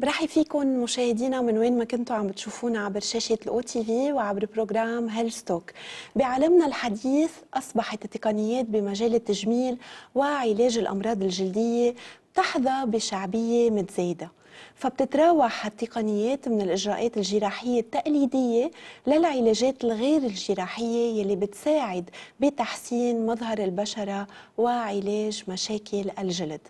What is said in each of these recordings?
برحب فيكم مشاهدينا من وين ما كنتوا عم بتشوفونا عبر شاشة الأو تي في وعبر بروجرام هيلستوك بعالمنا الحديث أصبحت التقنيات بمجال التجميل وعلاج الأمراض الجلدية تحظى بشعبية متزايدة فبتتراوح التقنيات من الإجراءات الجراحية التقليدية للعلاجات الغير الجراحية يلي بتساعد بتحسين مظهر البشرة وعلاج مشاكل الجلد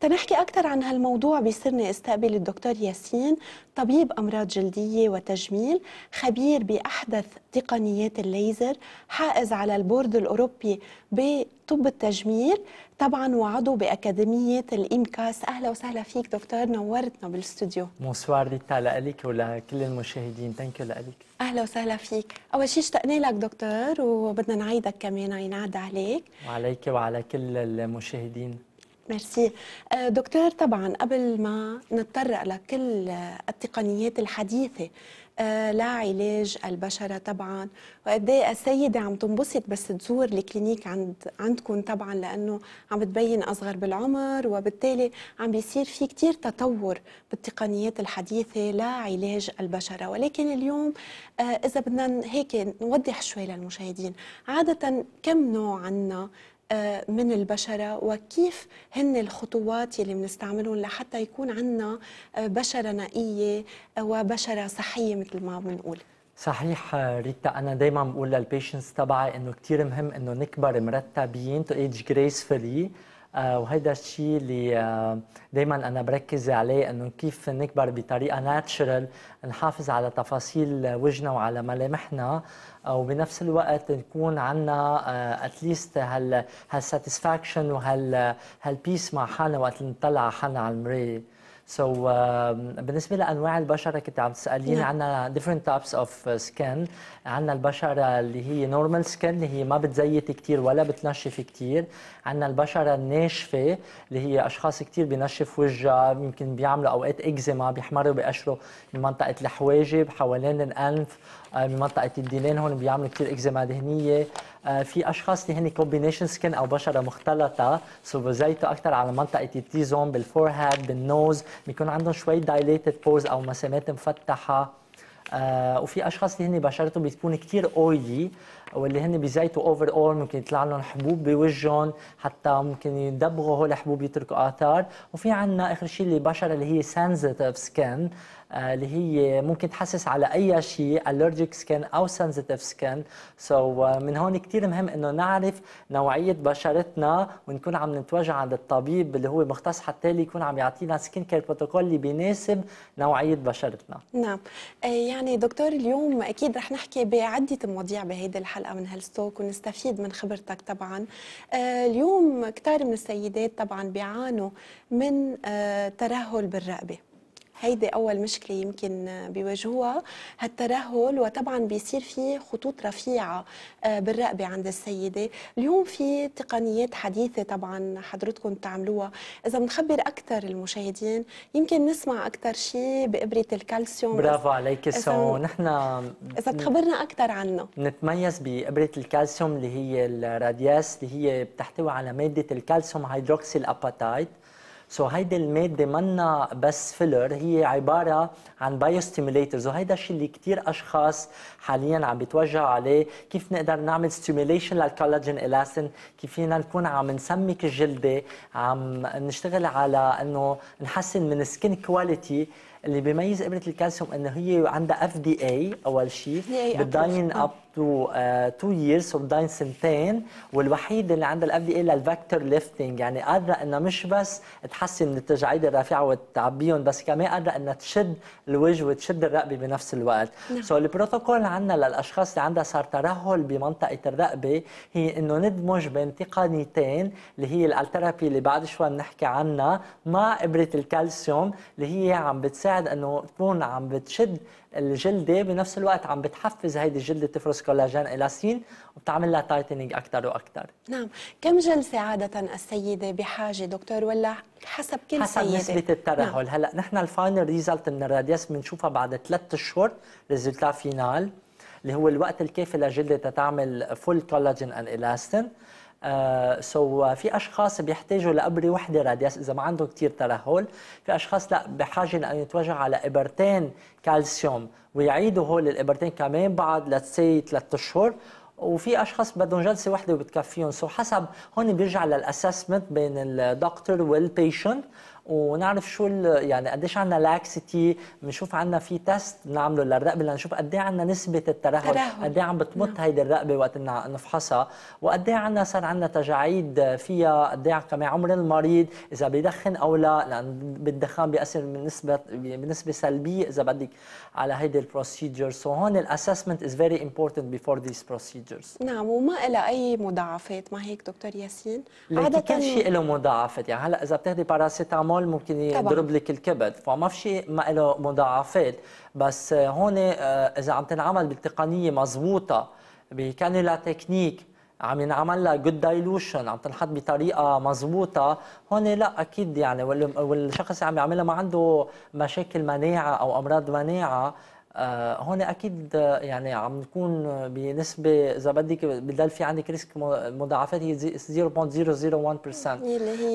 تنحكي أكثر عن هالموضوع بصرنا استقبل الدكتور ياسين طبيب أمراض جلدية وتجميل خبير بأحدث تقنيات الليزر حائز على البورد الأوروبي بطب التجميل طبعا وعضو بأكاديمية الإمكاس أهلا وسهلا فيك دكتور نورتنا بالاستوديو بونسوار ريتا لألك ولكل المشاهدين ثانك يو لألك أهلا وسهلا فيك أول شيء اشتقنا لك دكتور وبدنا نعيدك كمان ينعاد عليك وعليك وعلى كل المشاهدين ميرسي آه، دكتور طبعا قبل ما نتطرق لكل التقنيات الحديثة آه، لعلاج البشره طبعا وقد ايه السيده عم تنبسط بس تزور الكلينيك عند عندكم طبعا لانه عم بتبين اصغر بالعمر وبالتالي عم بيصير في كثير تطور بالتقنيات الحديثه لعلاج البشره ولكن اليوم آه، اذا بدنا هيك نوضح شوي للمشاهدين عاده كم نوع عندنا آه، من البشرة وكيف هن الخطوات يلي بنستعملهم لحتى يكون عندنا آه، بشرة نقية آه، وبشرة صحية مثل ما بنقول صحيح ريتا انا دايما بقول للبيشنتس تبعي انه كثير مهم انه نكبر مرتبين تو ايج جريسفولي آه، وهيدا الشيء اللي آه، دائما انا بركز عليه انه كيف نكبر بطريقه ناتشرال نحافظ على تفاصيل وجهنا وعلى ملامحنا وبنفس الوقت نكون عندنا اتليست آه، هال هالساتسفاكشن وهال هالبيس مع حالنا وقت نطلع حالنا على المرايه So uh, بالنسبة لأنواع البشرة كنت عم yeah. نعم. عنا different types of uh, skin عنا البشرة اللي هي normal skin اللي هي ما بتزيت كتير ولا بتنشف كتير عنا البشرة الناشفة اللي هي أشخاص كتير بينشف وجهها يمكن بيعملوا أوقات إكزيما بيحمروا بقشروا من منطقة الحواجب حوالين الأنف آه، من منطقة الدينين هون بيعملوا كتير إكزيما دهنية آه، في اشخاص اللي هن كومبينيشن سكن او بشره مختلطه سو بزيتوا اكثر على منطقه التي زون بالفور هاد بالنوز بيكون عندهم شوي دايليتد بوز او مسامات مفتحه آه وفي اشخاص اللي هن بشرتهم بتكون كثير اويلي واللي هن بزيتوا اوفر اول ممكن يطلع لهم حبوب بوجههم حتى ممكن يدبغوا هول الحبوب يتركوا اثار وفي عندنا اخر شيء اللي بشره اللي هي سنسيتيف سكين آه، اللي هي ممكن تحسس على اي شيء allergic skin او sensitive skin سو آه، من هون كثير مهم انه نعرف نوعيه بشرتنا ونكون عم نتوجه عند الطبيب اللي هو مختص حتى اللي يكون عم يعطينا سكين كير بروتوكول اللي بيناسب نوعيه بشرتنا نعم آه، يعني دكتور اليوم اكيد رح نحكي بعده مواضيع بهيدي الحلقه من هالستوك ونستفيد من خبرتك طبعا اليوم كثير من السيدات طبعا بيعانوا من ترهل بالرقبه هيدي أول مشكلة يمكن بيواجهوها هالترهل وطبعا بيصير في خطوط رفيعة آه، بالرقبة عند السيدة اليوم في تقنيات حديثة طبعا حضرتكم تعملوها إذا بنخبر أكثر المشاهدين يمكن نسمع أكثر شيء بإبرة الكالسيوم برافو عليك سو نحن إذا تخبرنا أكثر عنه نتميز بإبرة الكالسيوم اللي هي الرادياس اللي هي بتحتوي على مادة الكالسيوم هيدروكسي الأباتايت سو so هيدي الماده منا بس فيلر هي عباره عن بايو ستيميليترز وهيدا الشيء اللي كثير اشخاص حاليا عم بيتوجهوا عليه كيف نقدر نعمل ستيميليشن للكولاجين الاستين كيف فينا نكون عم نسمك الجلده عم نشتغل على انه نحسن من السكين كواليتي اللي بيميز ابره الكالسيوم انه هي عندها اف دي اي اول شيء بالداين اب تو تو ييرز وبداين سنتين والوحيد اللي عندها الاف دي اي للفاكتور ليفتنج يعني قادره انها مش بس تحسن التجاعيد الرفيعه وتعبيهم بس كمان قادره انها تشد الوجه وتشد الرقبه بنفس الوقت سو نعم. so البروتوكول عندنا للاشخاص اللي عندها صار ترهل بمنطقه الرقبه هي انه ندمج بين تقنيتين اللي هي الالترابي اللي بعد شوي بنحكي عنها مع ابره الكالسيوم اللي هي عم بتساعد انه تكون عم بتشد الجلده بنفس الوقت عم بتحفز هيدي الجلده تفرز كولاجين الاسين وبتعمل لها تايتنينج اكثر واكثر نعم كم جلسه عاده السيده بحاجه دكتور ولا حسب كل حسب سيده حسب نسبه الترهل نعم. هلا نحن الفاينل ريزلت من الرادياس بنشوفها بعد ثلاث اشهر ريزلتا فينال اللي هو الوقت الكافي لجلده تتعمل فول كولاجين ان الاستين آه، سو uh, so, في اشخاص بيحتاجوا لابره وحده رادياس اذا ما عندهم كثير ترهل في اشخاص لا بحاجه لان يتوجهوا على ابرتين كالسيوم ويعيدوا هول الابرتين كمان بعد لتسي ثلاث اشهر وفي اشخاص بدهم جلسه وحده وبتكفيهم سو so, حسب هون بيرجع للاسسمنت بين الدكتور والبيشنت ونعرف شو يعني قديش عندنا لاكسيتي بنشوف عندنا في تيست بنعمله للرقبه لنشوف قد ايه عندنا نسبه الترهل قد ايه عم بتمط نعم. هيدي الرقبه وقت نفحصها وقد ايه عندنا صار عندنا تجاعيد فيها قد ايه كمان عمر المريض اذا بيدخن او لا لان بالدخان بياثر بنسبه بنسبه سلبيه اذا بدك على هيدي البروسيجر سو هون الاسسمنت از فيري امبورتنت بيفور ذيس بروسيجرز نعم وما لها اي مضاعفات ما هيك دكتور ياسين عاده كل شيء له مضاعفات يعني هلا اذا بتاخذي باراسيتامول ممكن يضرب لك الكبد فما في شيء ما له مضاعفات بس هون آه، اذا عم تنعمل بالتقنيه مضبوطه بكانيلا تكنيك عم ينعمل لها جود دايلوشن عم تنحط بطريقه مضبوطه هون لا اكيد يعني والشخص اللي عم يعملها ما عنده مشاكل مناعه او امراض مناعه آه، هون اكيد يعني عم نكون بنسبه اذا بدك بضل في عندك ريسك مضاعفات هي 0.001%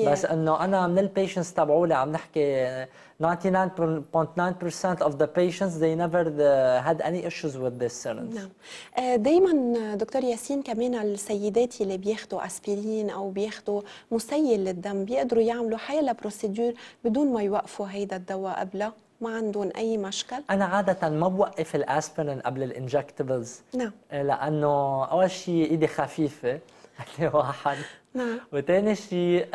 بس انه انا من البيشنتس تبعولي عم نحكي 99.9% of the patients they never had any issues with this syringe. نعم. آه، دايما دكتور ياسين كمان السيدات اللي بياخذوا اسبرين او بياخذوا مسيل للدم بيقدروا يعملوا حالة بروسيدور بدون ما يوقفوا هيدا الدواء قبله ما عندهم اي مشكل انا عاده ما بوقف الاسبرين قبل الانجكتبلز نعم آه، لانه اول شيء ايدي خفيفه هذا واحد نعم وثاني شيء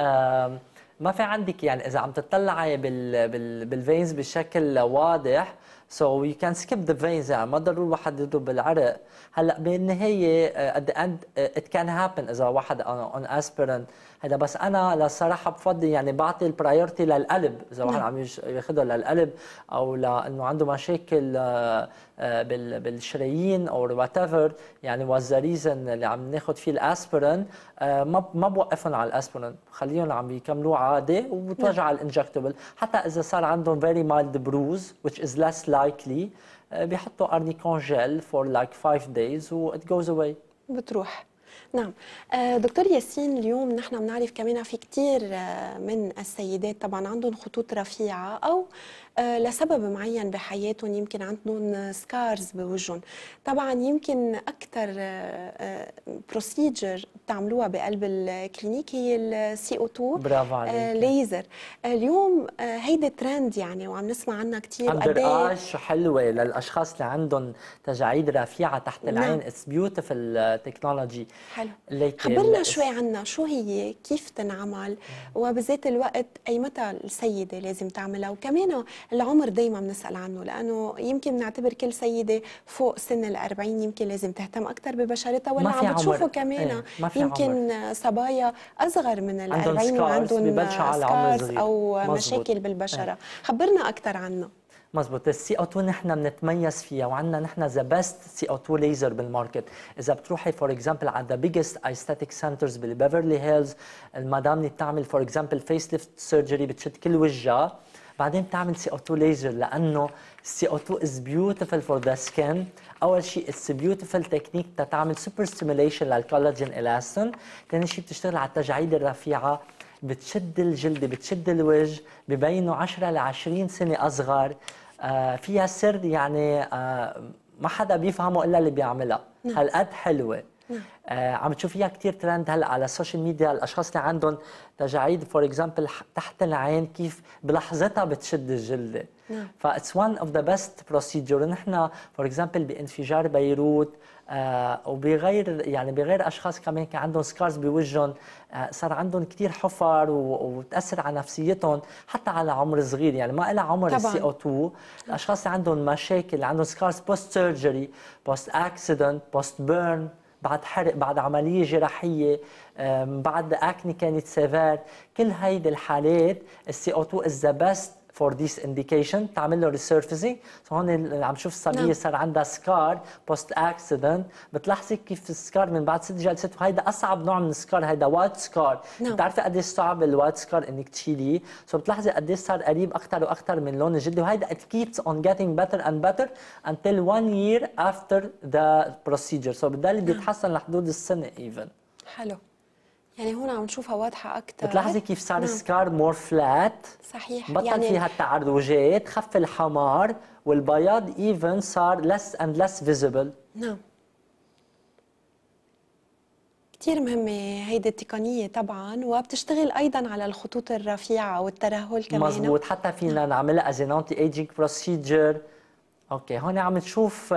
ما في عندك يعني اذا عم تطلعي بال بال بالفينز بشكل واضح سو يو كان سكيب ذا فينز يعني ما ضروري الواحد يضرب بالعرق هلا بالنهايه ات ذا اند ات كان هابن اذا واحد اون اسبرين هذا بس انا للصراحه بفضل يعني بعطي البرايورتي للقلب اذا واحد نعم. عم ياخذها للقلب او لانه عنده مشاكل آه، آه، بالشرايين او وات ايفر يعني واز ذا اللي عم ناخذ فيه الاسبرين آه، ما ما بوقفهم على الاسبرين خليهم عم يكملوا عادي وبتوجع نعم. على الانجكتبل حتى اذا صار عندهم فيري مايلد بروز which is less likely بيحطوا ارنيكون جيل فور لايك 5 دايز و ات جوز اواي بتروح نعم آه، دكتور ياسين اليوم نحن بنعرف كمان في كثير آه، من السيدات طبعا عندهم خطوط رفيعه او آه، لسبب معين بحياتهم يمكن عندهم سكارز بوجههم طبعا يمكن اكثر بروسيجر آه، آه، بتعملوها بقلب الكلينيك هي السي او 2 برافو عليك ليزر اليوم هيدا ترند يعني وعم نسمع عنها كثير قد إيه؟ اش حلوه للاشخاص اللي عندهم تجاعيد رفيعه تحت نعم. العين اتس بيوتيفل تكنولوجي حلو خبرنا شوي عنها شو هي كيف تنعمل نعم. وبذات الوقت اي متى السيده لازم تعملها وكمان العمر دايما بنسال عنه لانه يمكن نعتبر كل سيده فوق سن ال40 يمكن لازم تهتم اكثر ببشرتها ولا عم بتشوفوا إيه، كمان ايه يمكن عمر. صبايا اصغر من ال40 وعندهم سكارز او مشاكل بالبشره ايه. خبرنا اكثر عنه مزبوط السي او 2 نحن بنتميز فيها وعندنا نحن ذا بيست سي او 2 ليزر بالماركت اذا بتروحي فور اكزامبل على ذا بيجست ايستاتيك سنترز بالبيفرلي هيلز المدام اللي بتعمل فور اكزامبل فيس ليفت سيرجري بتشد كل وجهها بعدين بتعمل سي او 2 ليزر لانه السي او 2 از بيوتيفل فور ذا سكين اول شيء اتس بيوتيفل تكنيك تتعمل سوبر ستيميليشن للكولاجين الاستن ثاني شيء بتشتغل على التجاعيد الرفيعه بتشد الجلد بتشد الوجه ببينوا 10 ل 20 سنه اصغر آه فيها سر يعني آه ما حدا بيفهمه الا اللي بيعملها نعم. هالقد حلوه آه عم تشوفيها كثير ترند هلا على السوشيال ميديا الاشخاص اللي عندهم تجاعيد فور اكزامبل تحت العين كيف بلحظتها بتشد الجلده فا فاتس وان اوف ذا بيست بروسيدجر نحن فور اكزامبل بانفجار بيروت آه وبغير يعني بغير اشخاص كمان كان عندهم سكارز بوجههم آه صار عندهم كثير حفر وتاثر على نفسيتهم حتى على عمر صغير يعني ما لها عمر السي او 2 الاشخاص اللي عندهم مشاكل عندهم سكارز بوست سيرجري بوست اكسيدنت بوست بيرن بعد حرق بعد عملية جراحية بعد أكني كانت سيفير كل هيدي الحالات السي او 2 از ذا بيست for this indication تعمل له resurfacing فهون عم شوف الصبيه نعم. صار عندها سكار بوست اكسيدنت بتلاحظي كيف السكار من بعد ست جلسات وهيدا اصعب نوع من السكار هيدا وايت سكار نعم. بتعرفي قديش صعب الوايت سكار انك تشيليه سو بتلاحظي قديش صار قريب اكثر واكثر من لون الجلد وهيدا it keeps on getting better and better until one year after the procedure so بتضل نعم. بيتحسن لحدود السنه even حلو يعني هون عم نشوفها واضحه اكثر بتلاحظي كيف صار نعم. السكار مور فلات صحيح بطل يعني... فيها التعرجات خف الحمار والبياض ايفن صار لس اند لس فيزبل نعم كثير مهمة هيدي التقنية طبعا وبتشتغل أيضا على الخطوط الرفيعة والترهل كمان مزبوط حتى فينا نعملها از ان ايجينج بروسيجر اوكي هون عم نشوف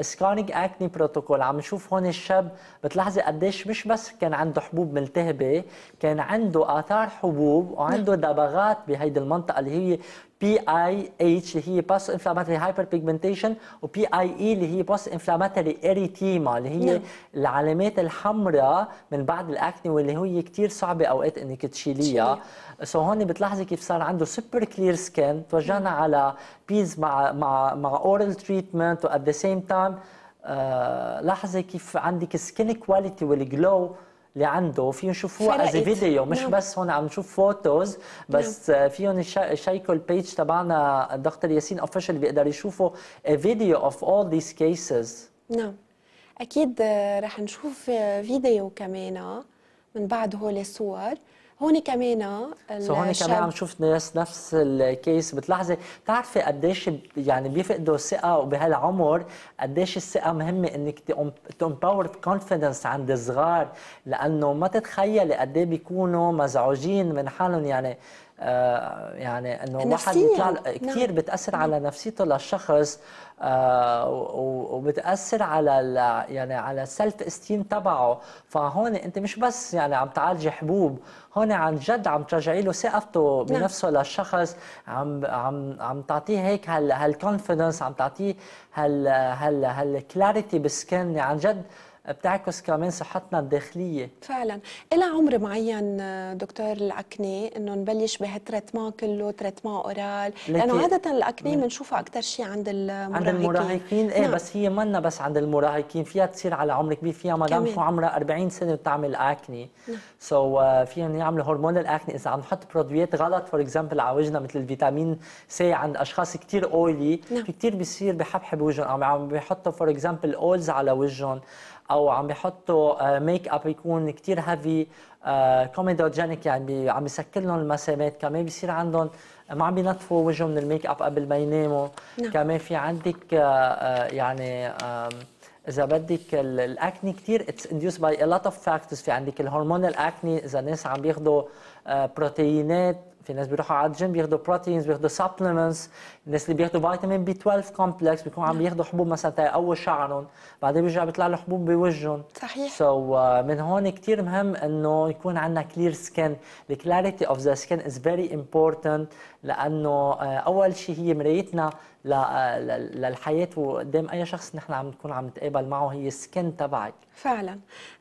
سكارنج اكني بروتوكول عم نشوف هون الشاب بتلاحظي قديش مش بس كان عنده حبوب ملتهبه كان عنده اثار حبوب وعنده نعم. دبغات بهيدي المنطقه اللي هي بي اي اتش اللي هي بوست انفلاماتوري هايبر بيجمنتيشن وبي اي اي اللي هي بوست انفلاماتوري اريتيما اللي هي نعم. العلامات الحمراء من بعد الاكني واللي هي كثير صعبه اوقات انك تشيليها سو هون بتلاحظي كيف صار عنده سوبر كلير سكين توجهنا على بيز مع مع مع اورال تريتمنت وات ذا سيم تايم لاحظي كيف عندك سكين كواليتي والجلو اللي عنده فيهم يشوفوه از فيديو مش نعم. بس هون عم نشوف فوتوز بس نعم. آه، فيهم يشيكوا البيج تبعنا الدكتور ياسين اوفيشال بيقدر يشوفوا فيديو اوف اول ذيس كيسز نعم اكيد آه، رح نشوف فيديو آه، كمان من بعد هول الصور هون كمان سو آه، هون كمان عم نشوف ناس نفس الكيس بتلاحظي بتعرفي قديش يعني بيفقدوا ثقه وبهالعمر قديش الثقه مهمه انك باور كونفيدنس um- عند الصغار لانه ما تتخيلي قد إيه بيكونوا مزعوجين من حالهم يعني آه، يعني انه الواحد يطلع كثير نعم. بتاثر على نعم. نفسيته للشخص آه، وبتاثر على يعني على السلف استيم تبعه فهون انت مش بس يعني عم تعالجي حبوب هون عن جد عم ترجعي له ثقته نعم. بنفسه نعم. للشخص عم عم عم تعطيه هيك هالكونفدنس عم تعطيه هال هال هالكلاريتي بالسكن عن جد بتعكس كمان صحتنا الداخليه فعلا إلى عمر معين دكتور الاكني انه نبلش بهالتريتمان كله تريتمان اورال لانه عاده الاكني بنشوفها اكثر شيء عند المراهقين عند المراهقين ايه نعم. بس هي منا بس عند المراهقين فيها تصير على عمر كبير فيها مدام شو عمرها 40 سنه بتعمل اكني سو نعم. so, uh, فيهم يعملوا هرمون الاكني اذا عم نحط برودويات غلط فور اكزامبل على وجهنا مثل الفيتامين سي عند اشخاص كثير اويلي نعم. في كثير بيصير بحبحب وجههم عم بيحطوا فور اكزامبل اولز على وجههم او عم بيحطوا ميك اب يكون كثير هيفي كوميدوجينيك يعني عم يسكر لهم المسامات كمان بصير عندهم ما عم بينظفوا وجههم من الميك اب قبل ما يناموا نعم. كمان في عندك آه، آه، يعني اذا بدك الاكني كثير اتس انديوس باي ا لوت اوف فاكتورز في عندك الهرمونال اكني اذا الناس عم بياخذوا بروتينات آه، في ناس بيروحوا على الجيم بياخدوا بروتينز بياخدوا سبلمنتس الناس اللي بياخدوا فيتامين بي 12 كومبلكس بيكون عم نعم. بياخدوا حبوب مثلا تقوي شعرهم بعدين بيرجع بيطلع له حبوب بوجههم صحيح سو so, uh, من هون كثير مهم انه يكون عندنا كلير سكين الكلاريتي اوف ذا سكين از فيري امبورتنت لانه آه، اول شيء هي مرايتنا آه، للحياه وقدام اي شخص نحن عم نكون عم نتقابل معه هي السكن تبعك فعلا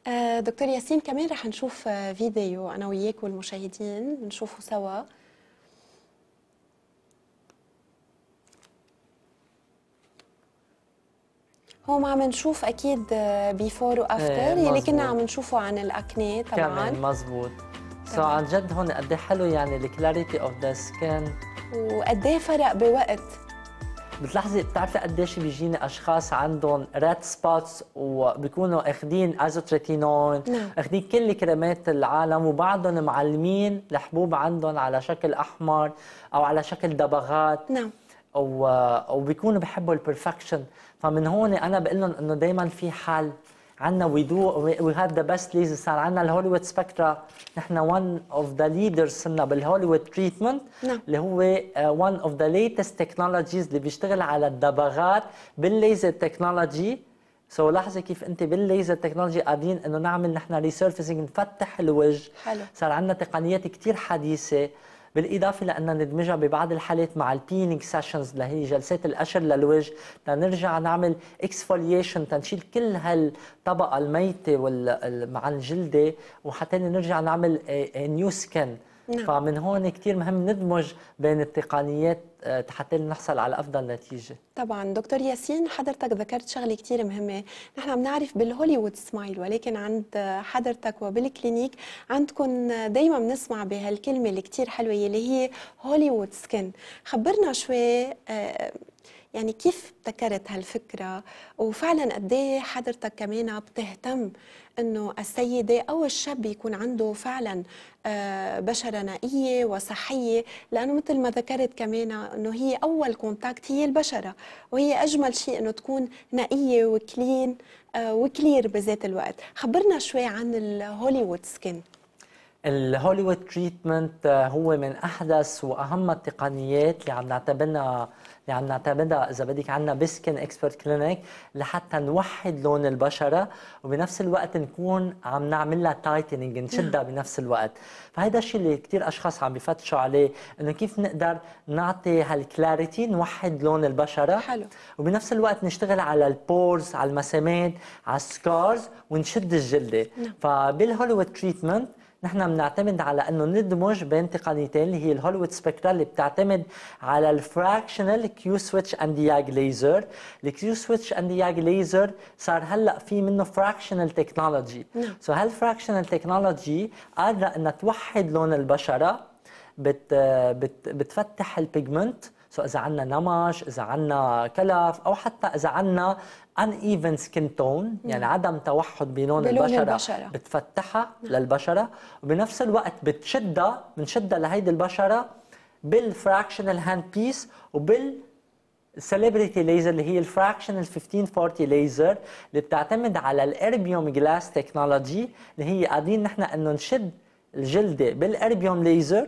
آه، دكتور ياسين كمان رح نشوف فيديو انا وياك والمشاهدين نشوفه سوا هون عم نشوف اكيد بيفور وافتر يلي كنا عم نشوفه عن الاكنه طبعا كمان مزبوط سو so عن جد هون قد إيه حلو يعني الكلاريتي اوف ذا سكين وقد ايه فرق بوقت بتلاحظي بتعرفي قديش إيه بيجيني اشخاص عندهم ريد سبوتس وبيكونوا اخذين ازوتريتينون نعم. اخذين كل كريمات العالم وبعضهم معلمين الحبوب عندهم على شكل احمر او على شكل دبغات نعم وبيكونوا بحبوا البرفكشن فمن هون انا بقول لهم انه دائما في حل عندنا وي دو وي هاد ذا بيست ليزر صار عندنا الهوليوود سبكترا نحن ون اوف ذا ليدرز صرنا بالهوليوود تريتمنت نعم. اللي هو ون اوف ذا ليتست تكنولوجيز اللي بيشتغل على الدبغات بالليزر تكنولوجي سو so, لاحظي كيف انت بالليزر تكنولوجي قاعدين انه نعمل نحن ريسيرفسنج نفتح الوجه حلو. صار عندنا تقنيات كثير حديثه بالاضافه لان ندمجها ببعض الحالات مع البينينج سيشنز اللي هي جلسات القشر للوجه لنرجع نعمل اكسفوليشن تنشيل كل هالطبقه الميته مع الجلده وحتى نرجع نعمل نيو سكن نعم. فمن هون كثير مهم ندمج بين التقنيات حتى نحصل على افضل نتيجه طبعا دكتور ياسين حضرتك ذكرت شغله كثير مهمه نحن عم نعرف بالهوليوود سمايل ولكن عند حضرتك وبالكلينيك عندكم دائما بنسمع بهالكلمه اللي كثير حلوه اللي هي هوليوود سكن خبرنا شوي آه، يعني كيف ابتكرت هالفكره وفعلا قد ايه حضرتك كمان بتهتم انه السيده او الشاب يكون عنده فعلا آه، بشره نقيه وصحيه لانه مثل ما ذكرت كمان انه هي اول كونتاكت هي البشره وهي اجمل شيء انه تكون نقيه وكلين آه، وكلير بذات الوقت خبرنا شوي عن الهوليوود سكين الهوليوود تريتمنت آه، هو من احدث واهم التقنيات اللي عم نعتبرها اللي عم نعتمدها اذا بدك عندنا بسكن اكسبرت كلينيك لحتى نوحد لون البشره وبنفس الوقت نكون عم نعمل لها تايتنينج نشدها نعم. بنفس الوقت فهذا الشيء اللي كثير اشخاص عم بفتشوا عليه انه كيف نقدر نعطي هالكلاريتي نوحد لون البشره حلو وبنفس الوقت نشتغل على البورز على المسامات على السكارز ونشد الجلده نعم. فبالهوليوود تريتمنت نحن بنعتمد على انه ندمج بين تقنيتين اللي هي الهولويد سبكترا اللي بتعتمد على الفراكشنال كيو سويتش اند ياج ليزر الكيو سويتش اند ياج ليزر صار هلا في منه فراكشنال تكنولوجي سو هالفراكشنال تكنولوجي قادره انها توحد لون البشره بت بت بتفتح البيجمنت سو إذا عندنا نمش إذا عندنا كلف أو حتى إذا عندنا ان ايفن سكين تون يعني عدم توحد بلون البشره, البشرة. بتفتحها للبشره وبنفس الوقت بتشدها بنشدها لهيدي البشره بالفراكشنال هاند بيس وبال سليبريتي ليزر اللي هي الفراكشن 1540 ليزر اللي بتعتمد على الاربيوم جلاس تكنولوجي اللي هي قاعدين نحن انه نشد الجلده بالاربيوم ليزر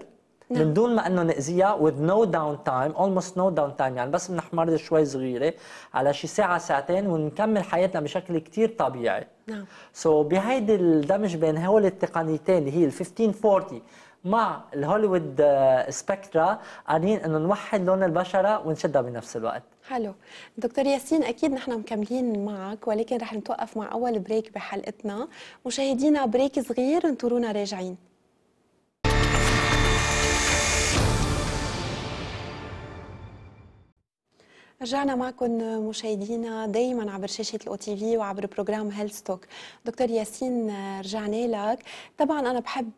من نعم. دون ما انه ناذيها with no داون تايم almost no داون تايم يعني بس بنحمر شوي صغيره على شي ساعه ساعتين ونكمل حياتنا بشكل كثير طبيعي نعم سو so بهيدي الدمج بين هول التقنيتين اللي هي ال 1540 مع الهوليوود سبكترا قادرين انه نوحد لون البشره ونشدها بنفس الوقت حلو دكتور ياسين اكيد نحن مكملين معك ولكن رح نتوقف مع اول بريك بحلقتنا مشاهدينا بريك صغير انطرونا راجعين رجعنا معكم مشاهدينا دايما عبر شاشه الاو تي في وعبر بروجرام هيلث توك دكتور ياسين رجعنا لك طبعا انا بحب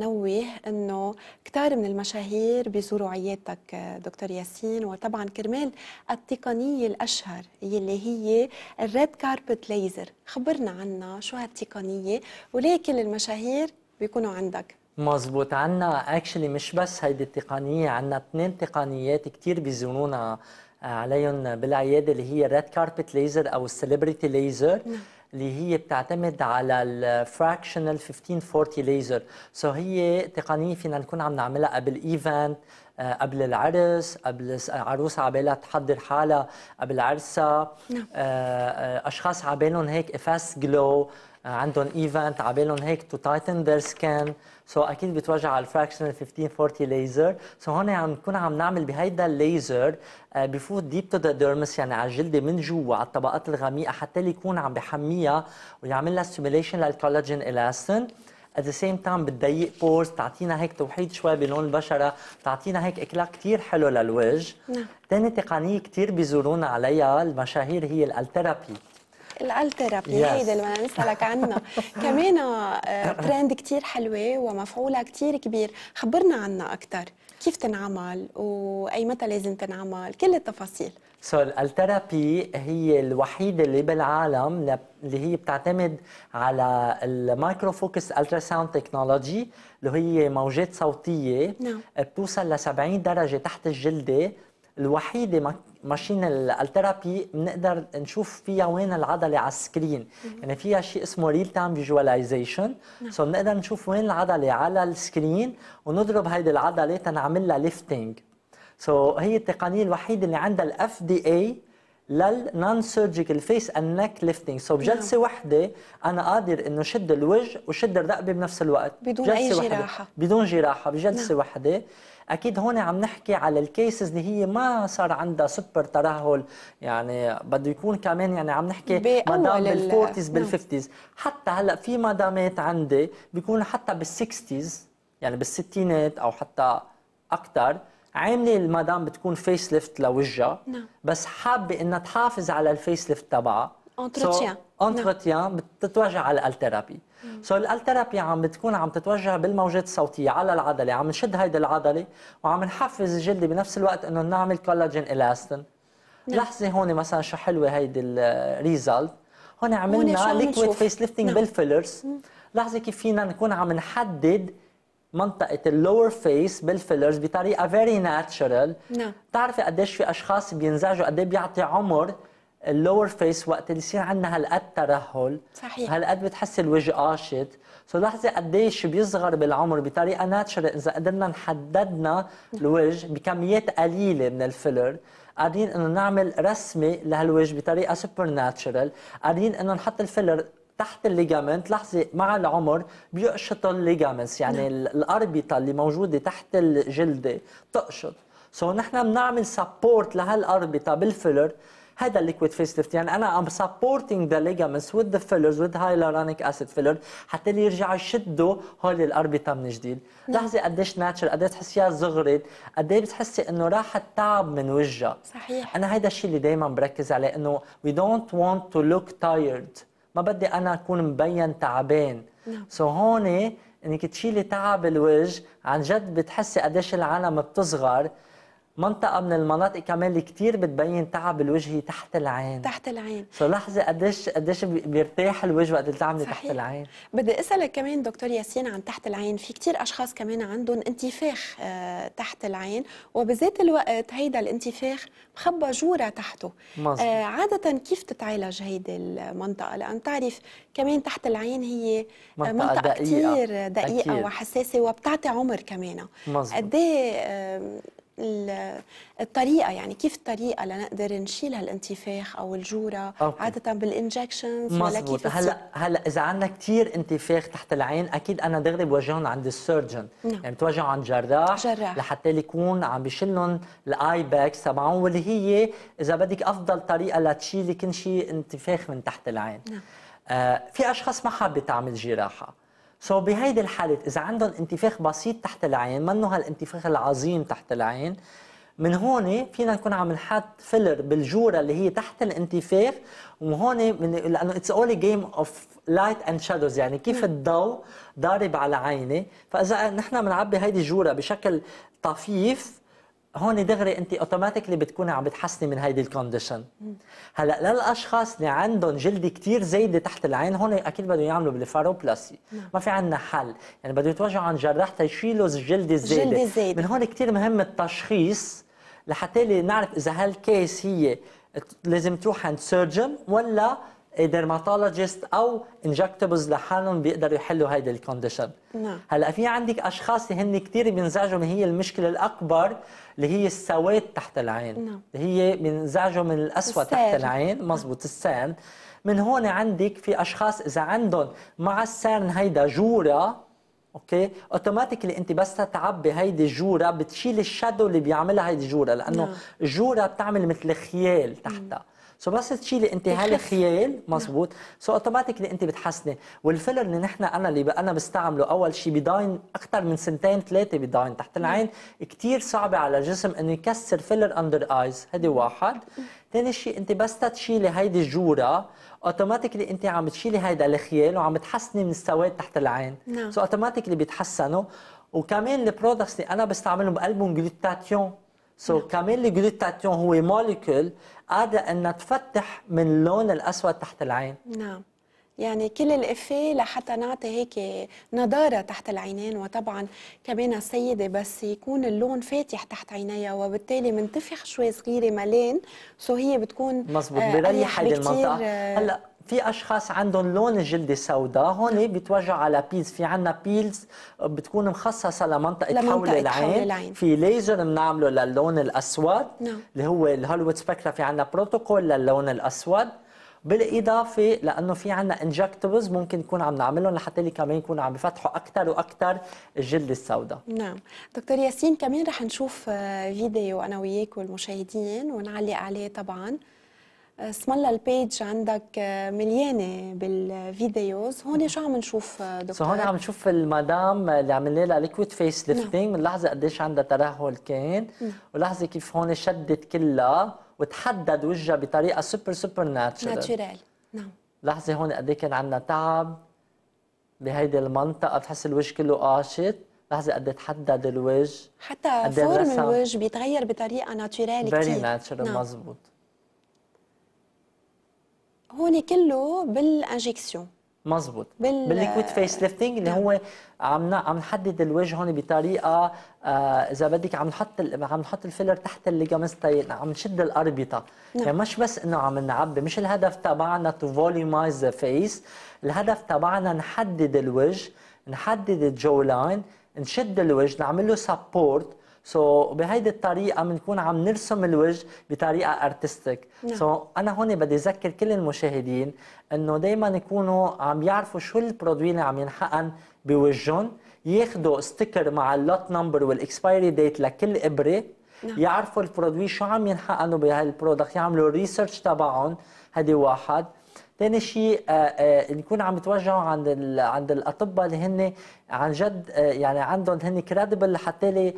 نوه انه كثار من المشاهير بيزوروا عيادتك دكتور ياسين وطبعا كرمال التقنيه الاشهر يلي هي الريد كاربت ليزر خبرنا عنها شو هالتقنيه ولكن المشاهير بيكونوا عندك مزبوط عنا اكشلي مش بس هيدي التقنيه عنا اثنين تقنيات كثير بيزورونا عليهم بالعياده اللي هي الريد كاربت ليزر او السليبرتي ليزر نعم. اللي هي بتعتمد على الفراكشنال 1540 ليزر سو so هي تقنيه فينا نكون عم نعملها قبل ايفنت آه، قبل العرس قبل آه، عروسة عبالها تحضر حالها قبل عرسها نعم. آه، أشخاص عبالهم هيك إفاس جلو عندهم ايفنت عبالهم هيك تو تايتن ذير سكان سو so اكيد بتوجع على الفراكشنال 1540 ليزر سو so هون عم نكون عم نعمل بهيدا الليزر آه، بفوت ديب تو ذا ديرمس يعني على الجلد من جوا على الطبقات الغميقه حتى اللي يكون عم بحميها ويعمل لها ستيميليشن للكولاجين الاستين ات ذا سيم تايم بتضيق بورز بتعطينا هيك توحيد شوي بلون البشره بتعطينا هيك اكلاك كثير حلو للوجه نعم تاني تقنيه كثير بيزورونا عليها المشاهير هي الالثيرابي الالترابي هيدا اللي بدنا نسالك عنها كمان ترند آه، كثير حلوه ومفعولها كثير كبير خبرنا عنها اكثر كيف تنعمل واي متى لازم تنعمل كل التفاصيل سو so, الالترابي هي الوحيده اللي بالعالم اللي هي بتعتمد على المايكرو فوكس الترا ساوند تكنولوجي اللي هي موجات صوتيه no. نعم. بتوصل ل 70 درجه تحت الجلده الوحيده ماشين الثيرابي بنقدر نشوف فيها وين العضله على السكرين يعني فيها شيء اسمه ريل تايم فيجواليزيشن سو بنقدر نشوف وين العضله على السكرين ونضرب هيدي العضله تنعمل لها ليفتنج سو هي التقنيه الوحيده اللي عندها الاف دي اي للنون سيرجيكال فيس نك ليفتنج سو بجلسه نعم. وحده انا قادر انه شد الوجه وشد الرقبه بنفس الوقت بدون اي جراحه بدون جراحه بجلسه نعم. وحده اكيد هون عم نحكي على الكيسز اللي هي ما صار عندها سوبر ترهل يعني بده يكون كمان يعني عم نحكي مدام بالفورتيز بالفيفتيز حتى هلا في مدامات عندي بيكون حتى بالسكستيز يعني بالستينات او حتى اكثر عامله المدام بتكون فيس ليفت لوجهها نعم. بس حابه انها تحافظ على الفيس ليفت تبعها انتروتيان انتروتيان بتتوجه على الالترابي سو so الالترابي عم بتكون عم تتوجه بالموجات الصوتيه على العضله عم نشد هيدي العضله وعم نحفز الجلد بنفس الوقت انه نعمل كولاجين الاستن نعم. لحظه هون مثلا شو حلوه هيدي الريزلت هون عملنا ليكويد فيس ليفتنج بالفيلرز لحظه كيف فينا نكون عم نحدد منطقة اللور فيس بالفيلرز بطريقة فيري ناتشرال نعم بتعرفي قديش في أشخاص بينزعجوا قد بيعطي عمر اللور فيس وقت اللي يصير عندنا هالقد ترهل صحيح هالقد بتحس الوجه قاشط سو لاحظي قديش بيصغر بالعمر بطريقه ناتشرال اذا قدرنا نحددنا الوجه بكميات قليله من الفيلر قادرين انه نعمل رسمه لهالوجه بطريقه سوبر ناتشرال قادرين انه نحط الفيلر تحت الليجامنت لحظه مع العمر بيقشط الليجامنتس يعني نعم. الاربطه اللي موجوده تحت الجلده بتقشط سو نحن بنعمل سبورت لهالاربطه بالفيلر هذا الليكويد فيس ليفت يعني انا ام سبورتنج ذا ليجامنتس وذ ذا فيلرز وذ هايلورونيك اسيد فيلر حتى اللي يرجعوا يشدوا هول الاربطه من جديد نعم. لاحظي قديش ناتشر قديش بتحسيها صغرت قد بتحسي انه راحت تعب من وجهها صحيح انا هذا الشيء اللي دائما بركز عليه انه وي دونت ونت تو لوك تايرد ما بدي انا اكون مبين تعبان سو نعم. so هون انك تشيلي تعب الوجه عن جد بتحسي قديش العالم بتصغر منطقة من المناطق كمان اللي كثير بتبين تعب الوجه تحت العين تحت العين سو قديش قديش بيرتاح الوجه وقت التعب تحت العين بدي اسألك كمان دكتور ياسين عن تحت العين في كثير اشخاص كمان عندهم انتفاخ آه تحت العين وبذات الوقت هيدا الانتفاخ مخبى جورة تحته مظبوط آه عادة كيف تتعالج هيدي المنطقة لأن تعرف كمان تحت العين هي آه، منطقة, منطقة دقيقة. دقيقة أكيد. وحساسة وبتعطي عمر كمان قد إيه، الطريقه يعني كيف الطريقه لنقدر نشيل هالانتفاخ او الجوره أوكي. عاده بالانجكشنز ولا كيف هلا هلا اذا عندنا كثير انتفاخ تحت العين اكيد انا دغري بوجههم عند السيرجن نعم. يعني بتوجههم عند جراح جراح لحتى يكون عم بيشلهم الاي باكس تبعهم واللي هي اذا بدك افضل طريقه لتشيلي كل شيء انتفاخ من تحت العين نعم. آه في اشخاص ما حابه تعمل جراحه سو بهيدي الحالة إذا عندهم انتفاخ بسيط تحت العين منه هالانتفاخ العظيم تحت العين من هون فينا نكون عم نحط فيلر بالجوره اللي هي تحت الانتفاخ وهون من لانه اتس اولي جيم اوف لايت اند شادوز يعني كيف الضوء ضارب على عيني فاذا نحن بنعبي هيدي الجوره بشكل طفيف هون دغري انت اوتوماتيكلي بتكوني عم بتحسني من هيدي الكونديشن هلا للاشخاص اللي عندهم جلد كثير زايده تحت العين هون اكيد بدهم يعملوا بالفاروبلاسي نعم. ما في عندنا حل يعني بدهم يتوجهوا عن جراح تشيلوا الجلد الزايد من هون كثير مهم التشخيص لحتى نعرف اذا هالكيس هي لازم تروح عند سيرجن ولا ديرماتولوجيست او انجكتبلز لحالهم بيقدروا يحلوا هيدي الكونديشن نعم هلا في عندك اشخاص اللي هن كثير بينزعجوا من هي المشكله الاكبر اللي هي السواد تحت العين نعم اللي هي بينزعجوا من الاسود السير. تحت العين مزبوط السان من هون عندك في اشخاص اذا عندهم مع السان هيدا جوره اوكي اوتوماتيكلي انت بس تعبي هيدي الجوره بتشيل الشادو اللي بيعملها هيدي الجوره لانه نعم. الجوره بتعمل مثل خيال تحتها نعم. سو بس تشيلي انت هالخيال مزبوط سو اوتوماتيكلي انت بتحسني والفيلر اللي نحن انا اللي انا بستعمله اول شيء بداين اكثر من سنتين ثلاثه بداين تحت نعم. العين كثير صعبه على الجسم انه يكسر فيلر اندر ايز هذه نعم. واحد ثاني شيء انت بس تشيلي هيدي الجوره اوتوماتيكلي انت عم تشيلي هيدا الخيال وعم تحسني من السواد تحت العين سو اوتوماتيكلي بيتحسنوا وكمان البرودكتس اللي انا بستعملهم بقلبهم جلوتاتيون سو so كمان الجلوتاتيون هو موليكول قادره انها تفتح من اللون الاسود تحت العين نعم يعني كل الإفيه لحتى نعطي هيك نضارة تحت العينين وطبعا كمان السيدة بس يكون اللون فاتح تحت عينيها وبالتالي منتفخ شوي صغيرة ملان سو هي بتكون مزبوط آه، بيريح يعني هيدي المنطقة آه، هلا في اشخاص عندهم لون الجلد سوداء هون بيتوجعوا على بيلز في عندنا بيلز بتكون مخصصه لمنطقه, لمنطقة حول, العين. حول العين في ليزر بنعمله للون الاسود نعم. اللي هو الهوليوود سبيكترا في عندنا بروتوكول للون الاسود بالاضافه لانه في عندنا انجكتبلز ممكن نكون عم نعملهم لحتى اللي كمان يكونوا عم بفتحوا اكثر واكثر الجلد السوداء نعم دكتور ياسين كمان رح نشوف آه، فيديو انا وياك والمشاهدين ونعلق عليه طبعا آه، اسم الله البيج عندك آه، مليانه بالفيديوز هون شو عم نشوف دكتور سو هون عم نشوف المدام اللي عملنا لها ليكويد فيس ليفتنج بنلاحظ قديش عندها ترهل كان نعم. ولاحظي كيف هون شدت كلها وتحدد وجهها بطريقه سوبر سوبر ناتشرال ناتشرال نعم لحظه هون قد إيه كان عندنا تعب بهيدي المنطقه بتحس الوجه كله قاشط لحظه قد إيه تحدد الوجه حتى فورم إيه الوجه بيتغير بطريقه ناتشرال كثير فيري ناتشرال مظبوط هون كله بالانجكسيون مظبوط بال... بالليكويد فيس ليفتنج اللي نعم. هو عم عم نحدد الوجه هون بطريقه آه اذا بدك عم نحط ال... عم نحط الفيلر تحت الليجامنتس عم نشد الاربطه نعم. يعني مش بس انه عم نعبي مش الهدف تبعنا تو فوليمايز ذا فيس الهدف تبعنا نحدد الوجه نحدد الجو لاين نشد الوجه نعمل له سبورت سو so, بهيدي الطريقه بنكون عم نرسم الوجه بطريقه ارتستيك سو نعم. so, انا هون بدي اذكر كل المشاهدين انه دائما يكونوا عم يعرفوا شو البرودوي اللي عم ينحقن بوجههم ياخذوا ستيكر مع اللوت نمبر والاكسبايري ديت لكل ابره نعم. يعرفوا البرودوي شو عم ينحقنوا بهالبرودكت يعملوا ريسيرش تبعهم هذه واحد ثاني شيء آه، آه، نكون عم يتوجهوا عند عند الاطباء اللي هن عن جد آه، يعني عندهم هن كريدبل لحتى لي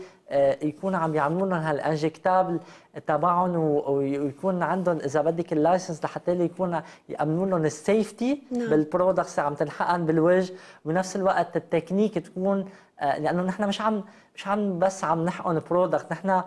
يكون عم يعملوا لهم هالانجكتابل تبعهم ويكون عندهم اذا بدك اللايسنس لحتى لي يكون يامنوا لهم السيفتي نعم. بالبرودكتس اللي عم تنحقن بالوجه وبنفس الوقت التكنيك تكون لانه نحن مش عم مش عم بس عم نحقن برودكت نحن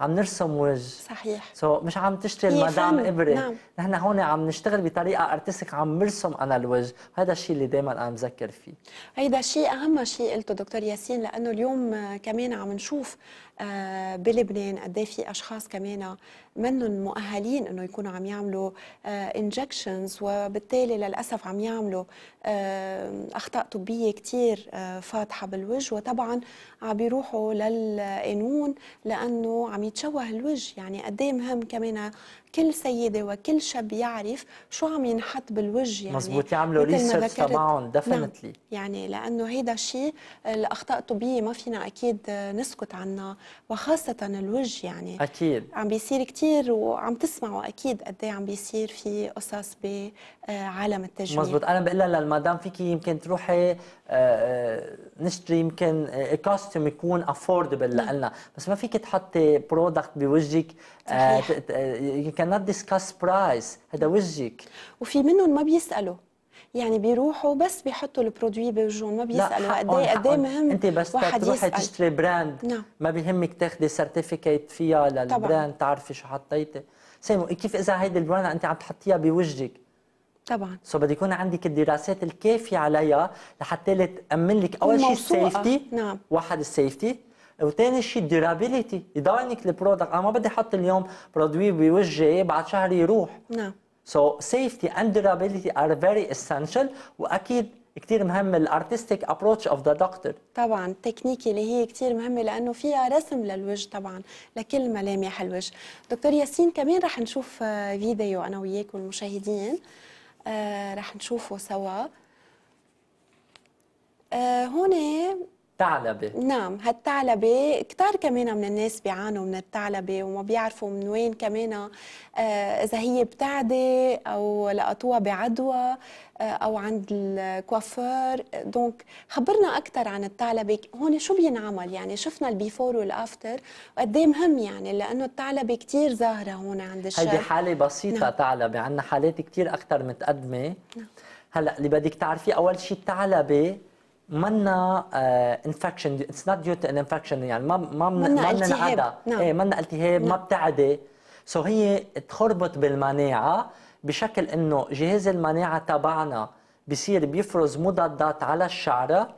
عم نرسم وجه صحيح سو so, مش عم تشتري المدام ابره نعم. نحن هون عم نشتغل بطريقه ارتستيك عم نرسم انا الوجه هذا الشيء اللي دائما انا مذكر فيه هيدا الشيء اهم شيء قلته دكتور ياسين لانه اليوم كمان عم نشوف آه، بلبنان قد إيه في اشخاص كمان منهم مؤهلين انه يكونوا عم يعملوا انجكشنز آه، وبالتالي للاسف عم يعملوا آه، اخطاء طبيه كثير فاتحه بالوجه وطبعا عم بيروحوا للقانون لانه عم يتشوه الوجه يعني قد إيه مهم كمان كل سيده وكل شاب يعرف شو عم ينحط بالوجه يعني مزبوط يعملوا ريسيرش تبعهم ديفينتلي نعم. يعني لانه هيدا الشيء الاخطاء الطبيه ما فينا اكيد نسكت عنها وخاصه الوجه يعني اكيد عم بيصير كثير وعم تسمعوا اكيد قد إيه عم بيصير في قصص بعالم التجميل مزبوط انا بقول للمدام فيكي يمكن تروحي آه، آه، نشتري يمكن كوستيم يكون نعم. افوردبل لنا بس ما فيك تحطي برودكت بوجهك آه، cannot discuss price هذا وجهك وفي منهم ما بيسالوا يعني بيروحوا بس بيحطوا البرودوي بوجههم ما بيسالوا قد ايه قد ايه مهم انت بس تروحي تشتري براند نعم. ما بيهمك تاخذي سيرتيفيكيت فيها للبراند تعرفي شو حطيتي سيمو كيف اذا هيدي البراند انت عم تحطيها بوجهك طبعا سو بده يكون عندك الدراسات الكافيه عليها لحتى تامن لك اول شيء السيفتي نعم واحد السيفتي وثاني شيء الديرابيليتي يضلك البرودكت انا ما بدي احط اليوم برودوي بوجهي بعد شهر يروح نعم سو سيفتي اند ديرابيليتي ار فيري اسينشال واكيد كثير مهم الارتستيك ابروتش اوف ذا دكتور طبعا التكنيك اللي هي كثير مهمه لانه فيها رسم للوجه طبعا لكل ملامح الوجه دكتور ياسين كمان رح نشوف آه، فيديو انا وياك والمشاهدين آه رح نشوفه سوا آه هون الثعلبه نعم هالثعلبه كثار كمان من الناس بيعانوا من الثعلبه وما بيعرفوا من وين كمان آه، اذا هي بتعدي او لقطوها بعدوى آه، او عند الكوافير دونك خبرنا اكثر عن الثعلبه هون شو بينعمل يعني شفنا البيفور والافتر وقد مهم يعني لانه الثعلبه كثير ظاهره هون عند الشعب هيدي حاله بسيطه نعم. ثعلبه عندنا حالات كثير اكثر متقدمه نعم. هلا اللي بدك تعرفيه اول شيء الثعلبه منا انفكشن اتس نوت ديو تو انفكشن يعني ما ما ما منا انعدى نعم. ايه منا التهاب نعم. ما بتعدي سو هي تخربط بالمناعه بشكل انه جهاز المناعه تبعنا بصير بيفرز مضادات على الشعره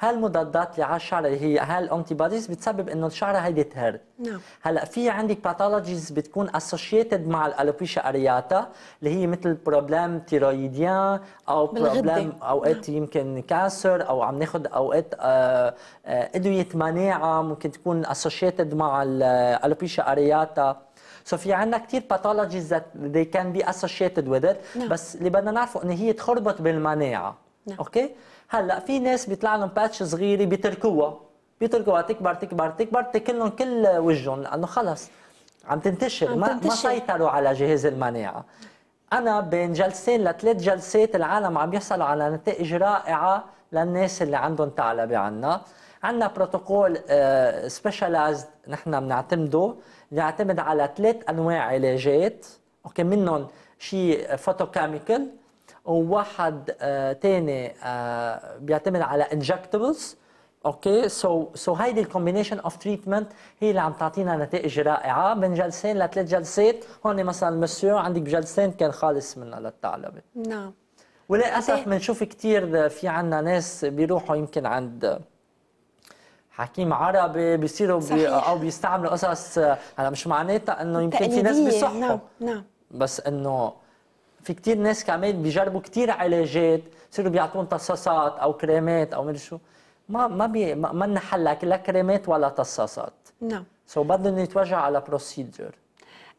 هالمضادات اللي على الشعر اللي هي هالانتي بوديز بتسبب انه الشعره هيدي تهر نعم هلا في عندك باثولوجيز بتكون اسوشيتد مع الالوبيشيا ارياتا اللي هي مثل بروبلم تيرويديان او بروبلم اوقات نعم. يمكن كانسر او عم ناخذ اوقات آه آه ادويه مناعه ممكن تكون اسوشيتد مع الالوبيشيا ارياتا سو so في عندنا كثير باثولوجيز ذات ذي كان بي اسوشيتد وذ نعم. بس اللي بدنا نعرفه انه هي تخربط بالمناعه نعم. اوكي okay? هلا في ناس بيطلع لهم باتش صغيره بيتركوها بيتركوها تكبر تكبر تكبر تاكلهم كل وجههم لانه خلص عم تنتشر, عم تنتشر. ما سيطروا على جهاز المناعه انا بين جلسين لثلاث جلسات العالم عم يحصلوا على نتائج رائعه للناس اللي عندهم ثعلبه عنا عندنا بروتوكول سبيشالايزد آه، نحن بنعتمده بيعتمد على ثلاث انواع علاجات اوكي منهم شيء فوتوكيميكال وواحد ثاني آه، آه، بيعتمد على انجكتبلز اوكي سو سو هيدي الكومبينيشن اوف تريتمنت هي اللي عم تعطينا نتائج رائعه من جلسين لثلاث جلسات هون مثلا مسيو عندك بجلسين كان خالص منها للثعلبه نعم وللاسف بنشوف كثير في عندنا ناس بيروحوا يمكن عند حكيم عربي بيصيروا بي او بيستعملوا قصص هلا مش معناتها انه يمكن في ناس بيصحوا نعم نعم بس انه في كتير ناس كمان بيجربوا كتير علاجات بصيروا بيعطون تصاصات او كريمات او مدري شو ما ما بي ما لنا حل لا كريمات ولا تصاصات نعم no. سو so بدهم يتوجهوا على بروسيدجر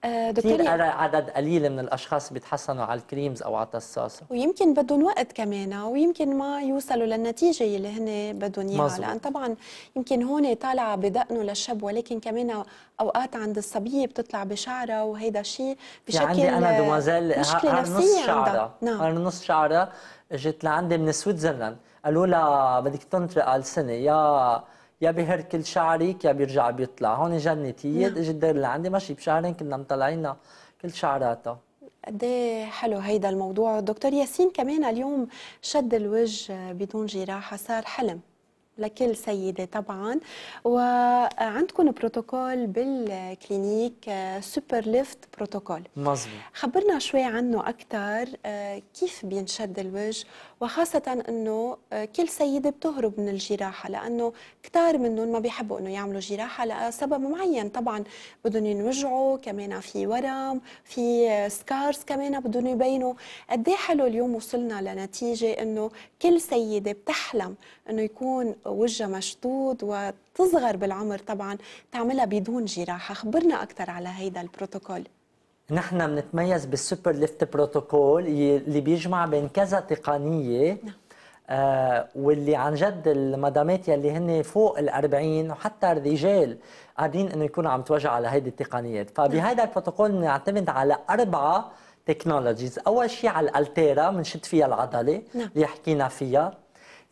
آه، كثير عدد قليل من الاشخاص بيتحصنوا على الكريمز او على التصاصه ويمكن بدهم وقت كمان ويمكن ما يوصلوا للنتيجه اللي هن بدهم اياها لان طبعا يمكن هون طالعه بدقنه للشب ولكن كمان اوقات عند الصبيه بتطلع بشعرها وهيدا الشيء بشكل يعني عندي انا دومازيل مشكله نفسيه عندها نعم نص شعرها اجت لعندي من سويتزرلاند قالوا لها بدك تنطري قال سنه يا يا بهركل شعرك يا بيرجع بيطلع هون جنت هي نعم. اجي الدير اللي عندي ماشي بشعرين كنا مطلعينها كل شعراتها قد إيه حلو هيدا الموضوع دكتور ياسين كمان اليوم شد الوجه بدون جراحه صار حلم لكل سيدة طبعا وعندكم بروتوكول بالكلينيك سوبر ليفت بروتوكول مظبوط خبرنا شوي عنه أكثر آه، كيف بينشد الوجه وخاصة أنه آه، كل سيدة بتهرب من الجراحة لأنه كتار منهم ما بيحبوا أنه يعملوا جراحة لسبب معين طبعا بدهم ينوجعوا كمان في ورم في سكارز آه، كمان بدهم يبينوا قدي إيه حلو اليوم وصلنا لنتيجة أنه كل سيدة بتحلم أنه يكون وجهها مشدود وتصغر بالعمر طبعا تعملها بدون جراحة خبرنا أكثر على هيدا البروتوكول نحن بنتميز بالسوبر ليفت بروتوكول اللي بيجمع بين كذا تقنيه نعم. آه واللي عن جد المدامات يلي هن فوق ال 40 وحتى الرجال قادرين انه يكونوا عم توجع على هيدي التقنيات، فبهيدا نعم. البروتوكول بنعتمد على اربعه تكنولوجيز، اول شيء على الالتيرا بنشد فيها العضله نعم. اللي حكينا فيها،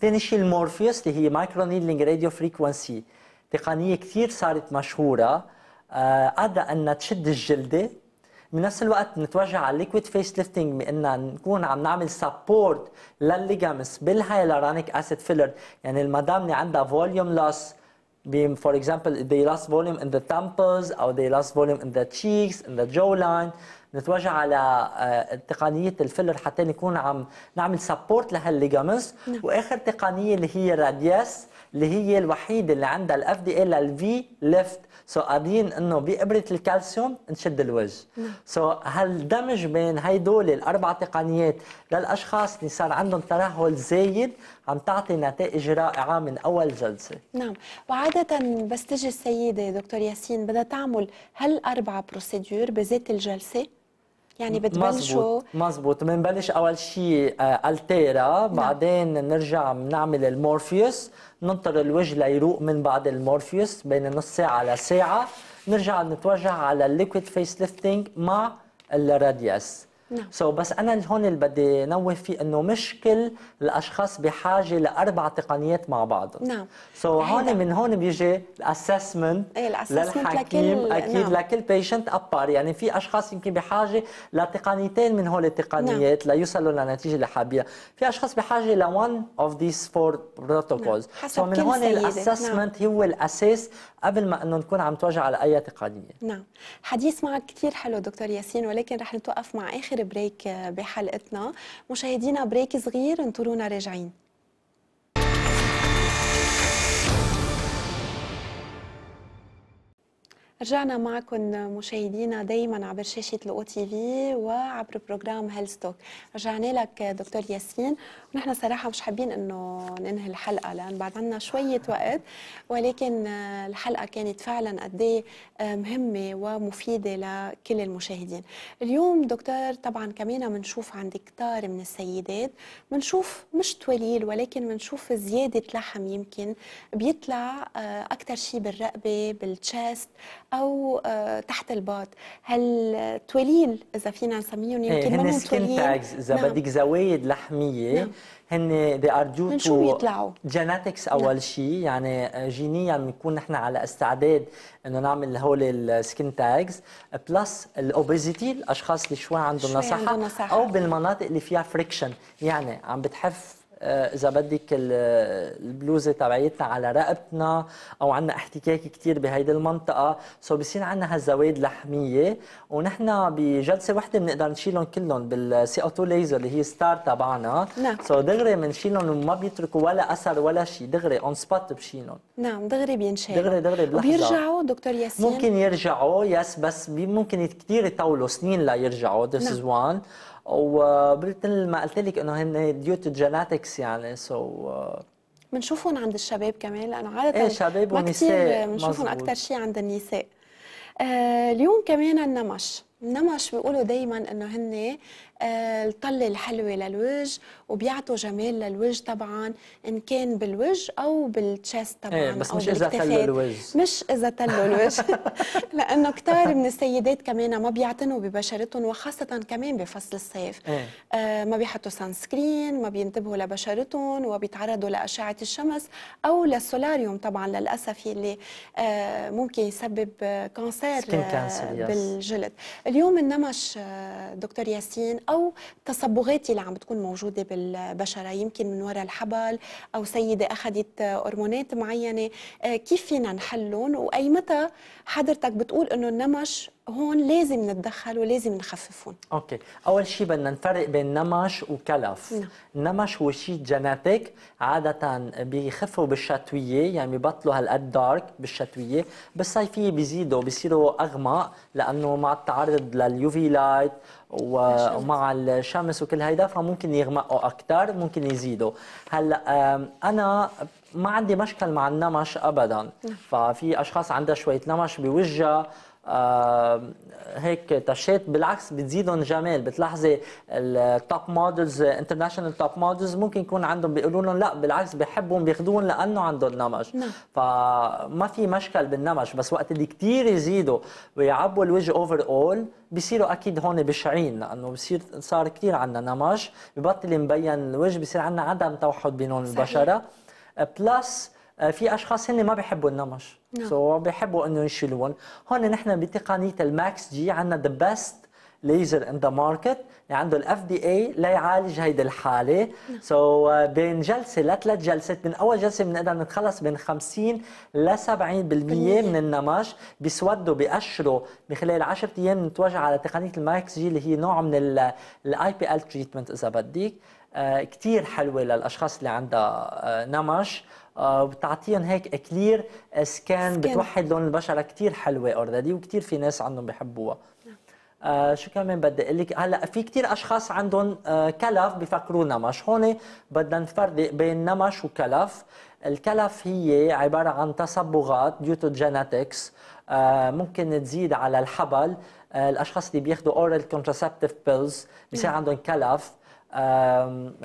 ثاني شيء المورفيوس اللي هي مايكرو نيدلينج راديو فريكونسي، تقنيه كثير صارت مشهوره آه، قادرة آه أنها تشد الجلدة بنفس الوقت نتوجه على الليكويد فيس ليفتنج بان نكون عم نعمل سبورت للليجامس بالهايلورونيك اسيد فيلر يعني المدام اللي عندها فوليوم لوس being, for example, they lost volume in the temples or they lost volume in the cheeks, in the jawline. نتوجه على آه، تقنية الفيلر حتى نكون عم نعمل سبورت لهالليجامس نعم. واخر تقنية اللي هي رادياس اللي هي الوحيده اللي عندها الاف دي اي للفي ليفت سو قادرين انه بابره الكالسيوم نشد الوجه سو so هالدمج بين هيدول الاربع تقنيات للاشخاص اللي صار عندهم ترهل زايد عم تعطي نتائج رائعه من اول جلسه نعم وعاده بس تجي السيده دكتور ياسين بدها تعمل هالاربع بروسيدور بذات الجلسه يعني بتبلشوا مزبوط بنبلش اول شيء آه، التيرا نعم. بعدين نرجع بنعمل المورفيوس ننطر الوجه ليروق من بعد المورفيوس بين نص ساعه لساعه نرجع نتوجه على الليكويد فيس ليفتنج مع الرادياس نعم سو so بس انا هون اللي بدي نوه فيه انه مش كل الاشخاص بحاجه لاربع تقنيات مع بعض نعم سو so هون من هون بيجي إيه، الاسسمنت للحكيم لكل... اكيد نعم. لكل بيشنت ابار يعني في اشخاص يمكن بحاجه لتقنيتين من هول التقنيات نعم. ليوصلوا للنتيجه اللي حابيها في اشخاص بحاجه لوان اوف ذيس فور بروتوكولز سو من هون الاسسمنت نعم. هو الاساس قبل ما انه نكون عم توجع على اي تقنيه نعم حديث معك كثير حلو دكتور ياسين ولكن رح نتوقف مع اخر بريك آه، بحلقتنا مشاهدينا بريك صغير انطرونا راجعين رجعنا معكم مشاهدينا دايما عبر شاشه الاو تي في وعبر بروجرام هيلستوك رجعنا لك دكتور ياسين ونحن صراحه مش حابين انه ننهي الحلقه لان بعد عنا شويه وقت ولكن الحلقه كانت فعلا قد إيه مهمه ومفيده لكل المشاهدين اليوم دكتور طبعا كمان بنشوف عند كتار من السيدات بنشوف مش تواليل ولكن بنشوف زياده لحم يمكن بيطلع اكثر شيء بالرقبه بالتشست او آه، تحت الباط هالتوليل اذا فينا نسميهم إيه، يمكن إيه هن سكين تاجز اذا نعم. بدك زوايد لحميه نعم. هن دي ار due تو جيناتكس نعم. اول نعم. شيء يعني آه، جينيا بنكون نحن على استعداد انه نعمل هول السكين تاجز بلس الاوبيزيتي الاشخاص اللي شوي عندهم نصحه او بالمناطق اللي فيها فريكشن يعني عم بتحف آه، اذا بدك البلوزه تبعيتنا على رقبتنا او عندنا احتكاك كثير بهيدي المنطقه سو بصير عندنا هالزوايد لحميه ونحن بجلسه وحده بنقدر نشيلهم كلهم بالسي او 2 ليزر اللي هي ستار تبعنا نعم سو دغري بنشيلهم وما بيتركوا ولا اثر ولا شيء دغري اون سبوت بشيلهم نعم دغري بينشال دغري دغري بلحظه بيرجعوا دكتور ياسين ممكن يرجعوا يس بس ممكن كثير يطولوا سنين ليرجعوا ذس از وان نعم. ومثل ما قلت لك انه هن ديو تو جيناتكس يعني سو آه. بنشوفهم عند الشباب كمان لانه عاده ايه شباب ونساء بنشوفهم اكثر شيء عند النساء آه اليوم كمان النمش النمش بيقولوا دائما انه هن آه، الطلة الحلوة للوجه وبيعطوا جمال للوجه طبعا إن كان بالوجه أو بالتشيست إيه، طبعا ايه بس أو مش إذا تلوا الوجه مش إذا تلوا الوجه لأنه كتار من السيدات كمان ما بيعتنوا ببشرتهم وخاصة كمان بفصل الصيف ايه. آه ما بيحطوا سان سكرين ما بينتبهوا لبشرتهم وبيتعرضوا لأشعة الشمس أو للسولاريوم طبعا للأسف اللي آه ممكن يسبب كانسير آه بالجلد اليوم النمش آه، دكتور ياسين او تصبغات اللي عم بتكون موجوده بالبشره يمكن من وراء الحبل او سيده اخذت هرمونات معينه آه، كيف فينا نحلهم واي متى حضرتك بتقول انه النمش هون لازم نتدخل ولازم نخففهم اوكي اول شيء بدنا نفرق بين نمش وكلف نعم. النمش هو شيء جيناتيك عاده بيخفوا بالشتويه يعني ببطلوا هالقد دارك بالشتويه بالصيفيه بيزيدوا بيصيروا اغمق لانه مع التعرض لليوفي لايت ومع الشمس وكل هيدا فممكن يغمقوا اكثر ممكن يزيدوا هلا انا ما عندي مشكل مع النمش ابدا نعم. ففي اشخاص عندها شويه نمش بوجهها آه هيك تشات بالعكس بتزيدهم جمال بتلاحظي التوب مودلز انترناشونال توب مودلز ممكن يكون عندهم بيقولوا لهم لا بالعكس بحبهم بياخذوهم لانه عندهم نمش نعم. فما في مشكل بالنمش بس وقت اللي كثير يزيدوا ويعبوا الوجه اوفر اول بصيروا اكيد هون بشعين لانه بصير صار كثير عندنا نمش ببطل مبين الوجه بصير عندنا عدم توحد بينهم البشره صحيح. بلس uh, uh, في اشخاص هن ما بيحبوا النمش سو نعم. no. so بيحبوا انه يشيلون هون نحن بتقنيه الماكس جي عندنا ذا بيست ليزر ان ذا ماركت اللي عنده الاف دي اي ليعالج هيدي الحاله سو نعم. no. so, uh, بين جلسه لثلاث جلسات من اول جلسه بنقدر نتخلص من 50 ل 70% من النمش بيسودوا بيقشروا بخلال 10 ايام نتوجه على تقنيه الماكس جي اللي هي نوع من الاي بي ال تريتمنت اذا بدك آه، كتير حلوه للاشخاص اللي عندها آه، نمش آه، وبتعطيهم هيك كلير سكان بتوحد لون البشره كتير حلوه اوريدي وكتير في ناس عندهم بحبوها نعم. آه شو كمان بدي اقول لك هلا في كثير اشخاص عندهم آه كلف بفكروا نمش هون بدنا نفرق بين نمش وكلف الكلف هي عباره عن تصبغات due to genetics آه ممكن تزيد على الحبل آه الاشخاص اللي بياخذوا اورال كونتراسبتيف بيلز بصير عندهم كلف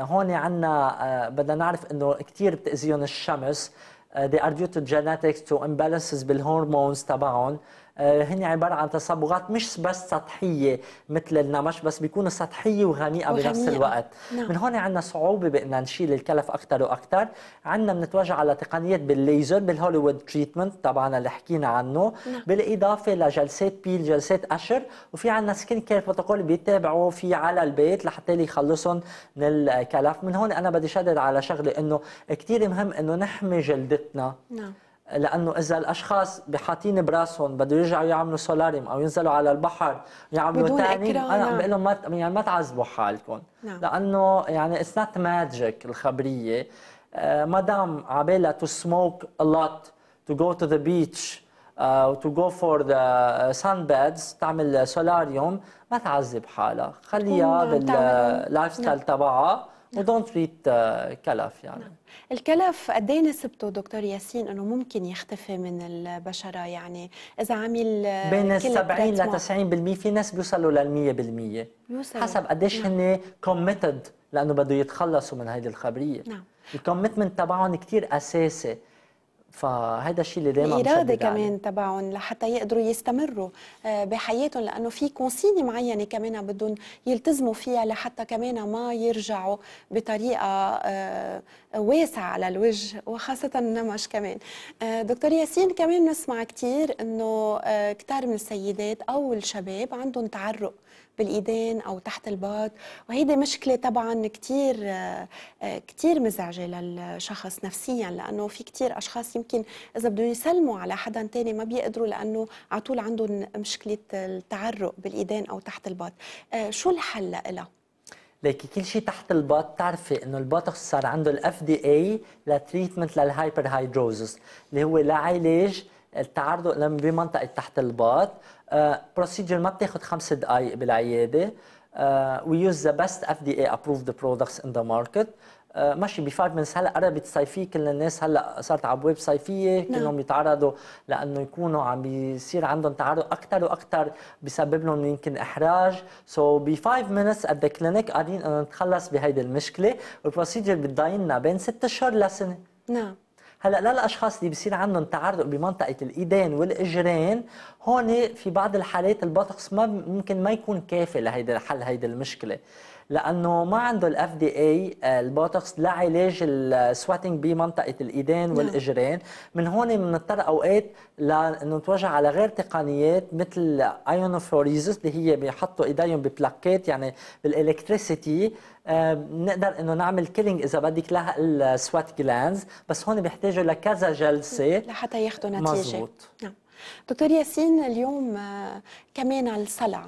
هون عندنا آه، بدنا نعرف انه كثير بتاذيهم الشمس آه، they are due to genetics to imbalances بالهرمونز تبعهم آه، هن عباره عن تصبغات مش بس سطحيه مثل النمش بس بيكون سطحيه وغنيئه بنفس الوقت نعم. من هون عندنا صعوبه بان نشيل الكلف اكثر واكثر عندنا بنتوجه على تقنيات بالليزر بالهوليوود تريتمنت طبعا اللي حكينا عنه نعم. بالاضافه لجلسات بيل جلسات قشر وفي عندنا سكين كير بروتوكول بيتابعوا في على البيت لحتى يخلصهم من الكلف من هون انا بدي شدد على شغله انه كثير مهم انه نحمي جلدتنا نعم لانه اذا الاشخاص بحاطين براسهم بده يرجعوا يعملوا سولاريوم او ينزلوا على البحر يعملوا تاني انا عم بقول لهم ما يعني ما تعذبوا حالكم نعم. لانه يعني اتس نوت ماجيك الخبريه آه، مدام عبالها تو سموك ا لوت تو جو تو ذا بيتش تو جو فور ذا سان بادز تعمل سولاريوم ما تعذب حالها خليها باللايف ستايل نعم. تبعها ودونت ريت آه، كلف يعني نعم. الكلف قد ايه نسبته دكتور ياسين انه ممكن يختفي من البشره يعني اذا عمل بين 70 ل 90% في ناس بيوصلوا لل 100% يوصلوا حسب قديش نعم. هن كوميتد لانه بده يتخلصوا من هذه الخبريه نعم الكوميتمنت تبعهم كثير اساسي فهذا الشيء اللي دائما الاراده كمان تبعهم لحتى يقدروا يستمروا آه، بحياتهم لانه في كونسيني معينه كمان بدهم يلتزموا فيها لحتى كمان ما يرجعوا بطريقه آه، واسعه على الوجه وخاصه النمش كمان آه، دكتور ياسين كمان نسمع كثير انه كثير من السيدات او الشباب عندهم تعرق بالايدين او تحت الباط وهيدي مشكله طبعا كثير آه، كثير مزعجه للشخص نفسيا لانه في كثير اشخاص يمكن اذا بدهم يسلموا على حدا تاني ما بيقدروا لانه على طول عندهم مشكله التعرق بالايدين او تحت الباط آه، شو الحل لها ليكي كل شيء تحت الباط تعرفي انه البوتوكس صار عنده الاف دي اي لتريتمنت للهايبر هايدروزس اللي هو لعلاج التعرض لما بمنطقه تحت الباط بروسيجر آه، ما بتاخذ خمس دقائق بالعياده وي يوز ذا بيست اف دي اي ابروفد برودكتس ان ذا ماركت ماشي مينتس هلا قربت صيفيه كل الناس هلا صارت على ابواب صيفيه نعم. كلهم يتعرضوا لانه يكونوا عم بيصير عندهم تعرض اكثر واكثر بسبب لهم يمكن احراج سو ب 5 مينتس ات ذا كلينيك قاعدين انه نتخلص بهيدي المشكله والبروسيجر بتضاين بين ست اشهر لسنه نعم هلا للاشخاص اللي بصير عندهم تعرق بمنطقه الايدين والاجرين هون في بعض الحالات البوتوكس ما ممكن ما يكون كافي لهيدا حل هيدي المشكله لانه ما عنده الاف دي اي آه، البوتوكس لعلاج السواتنج آه، بمنطقه الايدين نعم. والاجرين من هون بنضطر اوقات لنتوجه على غير تقنيات مثل ايونوفوريزس اللي هي بيحطوا ايديهم ببلاكات يعني بالالكتريسيتي آه، بنقدر انه نعمل كيلينج اذا بدك للسوات جلانز بس هون بيحتاجوا لكذا جلسه نعم، لحتى ياخذوا نتيجه مزبوط. نعم دكتور ياسين اليوم كمان على الصلع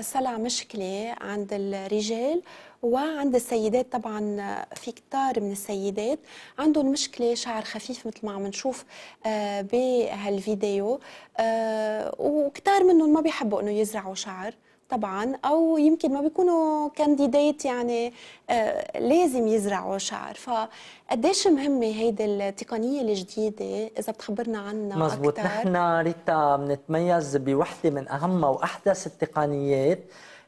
صلع مشكلة عند الرجال وعند السيدات طبعا في كتار من السيدات عندهم مشكلة شعر خفيف مثل ما عم نشوف آه، بهالفيديو آه، وكتار منهم ما بيحبوا انه يزرعوا شعر طبعا او يمكن ما بيكونوا كانديديت يعني آه، لازم يزرعوا شعر فقديش مهمه هيدي التقنيه الجديده اذا بتخبرنا عنها مزبوط نحن ريتا بنتميز بوحده من اهم واحدث التقنيات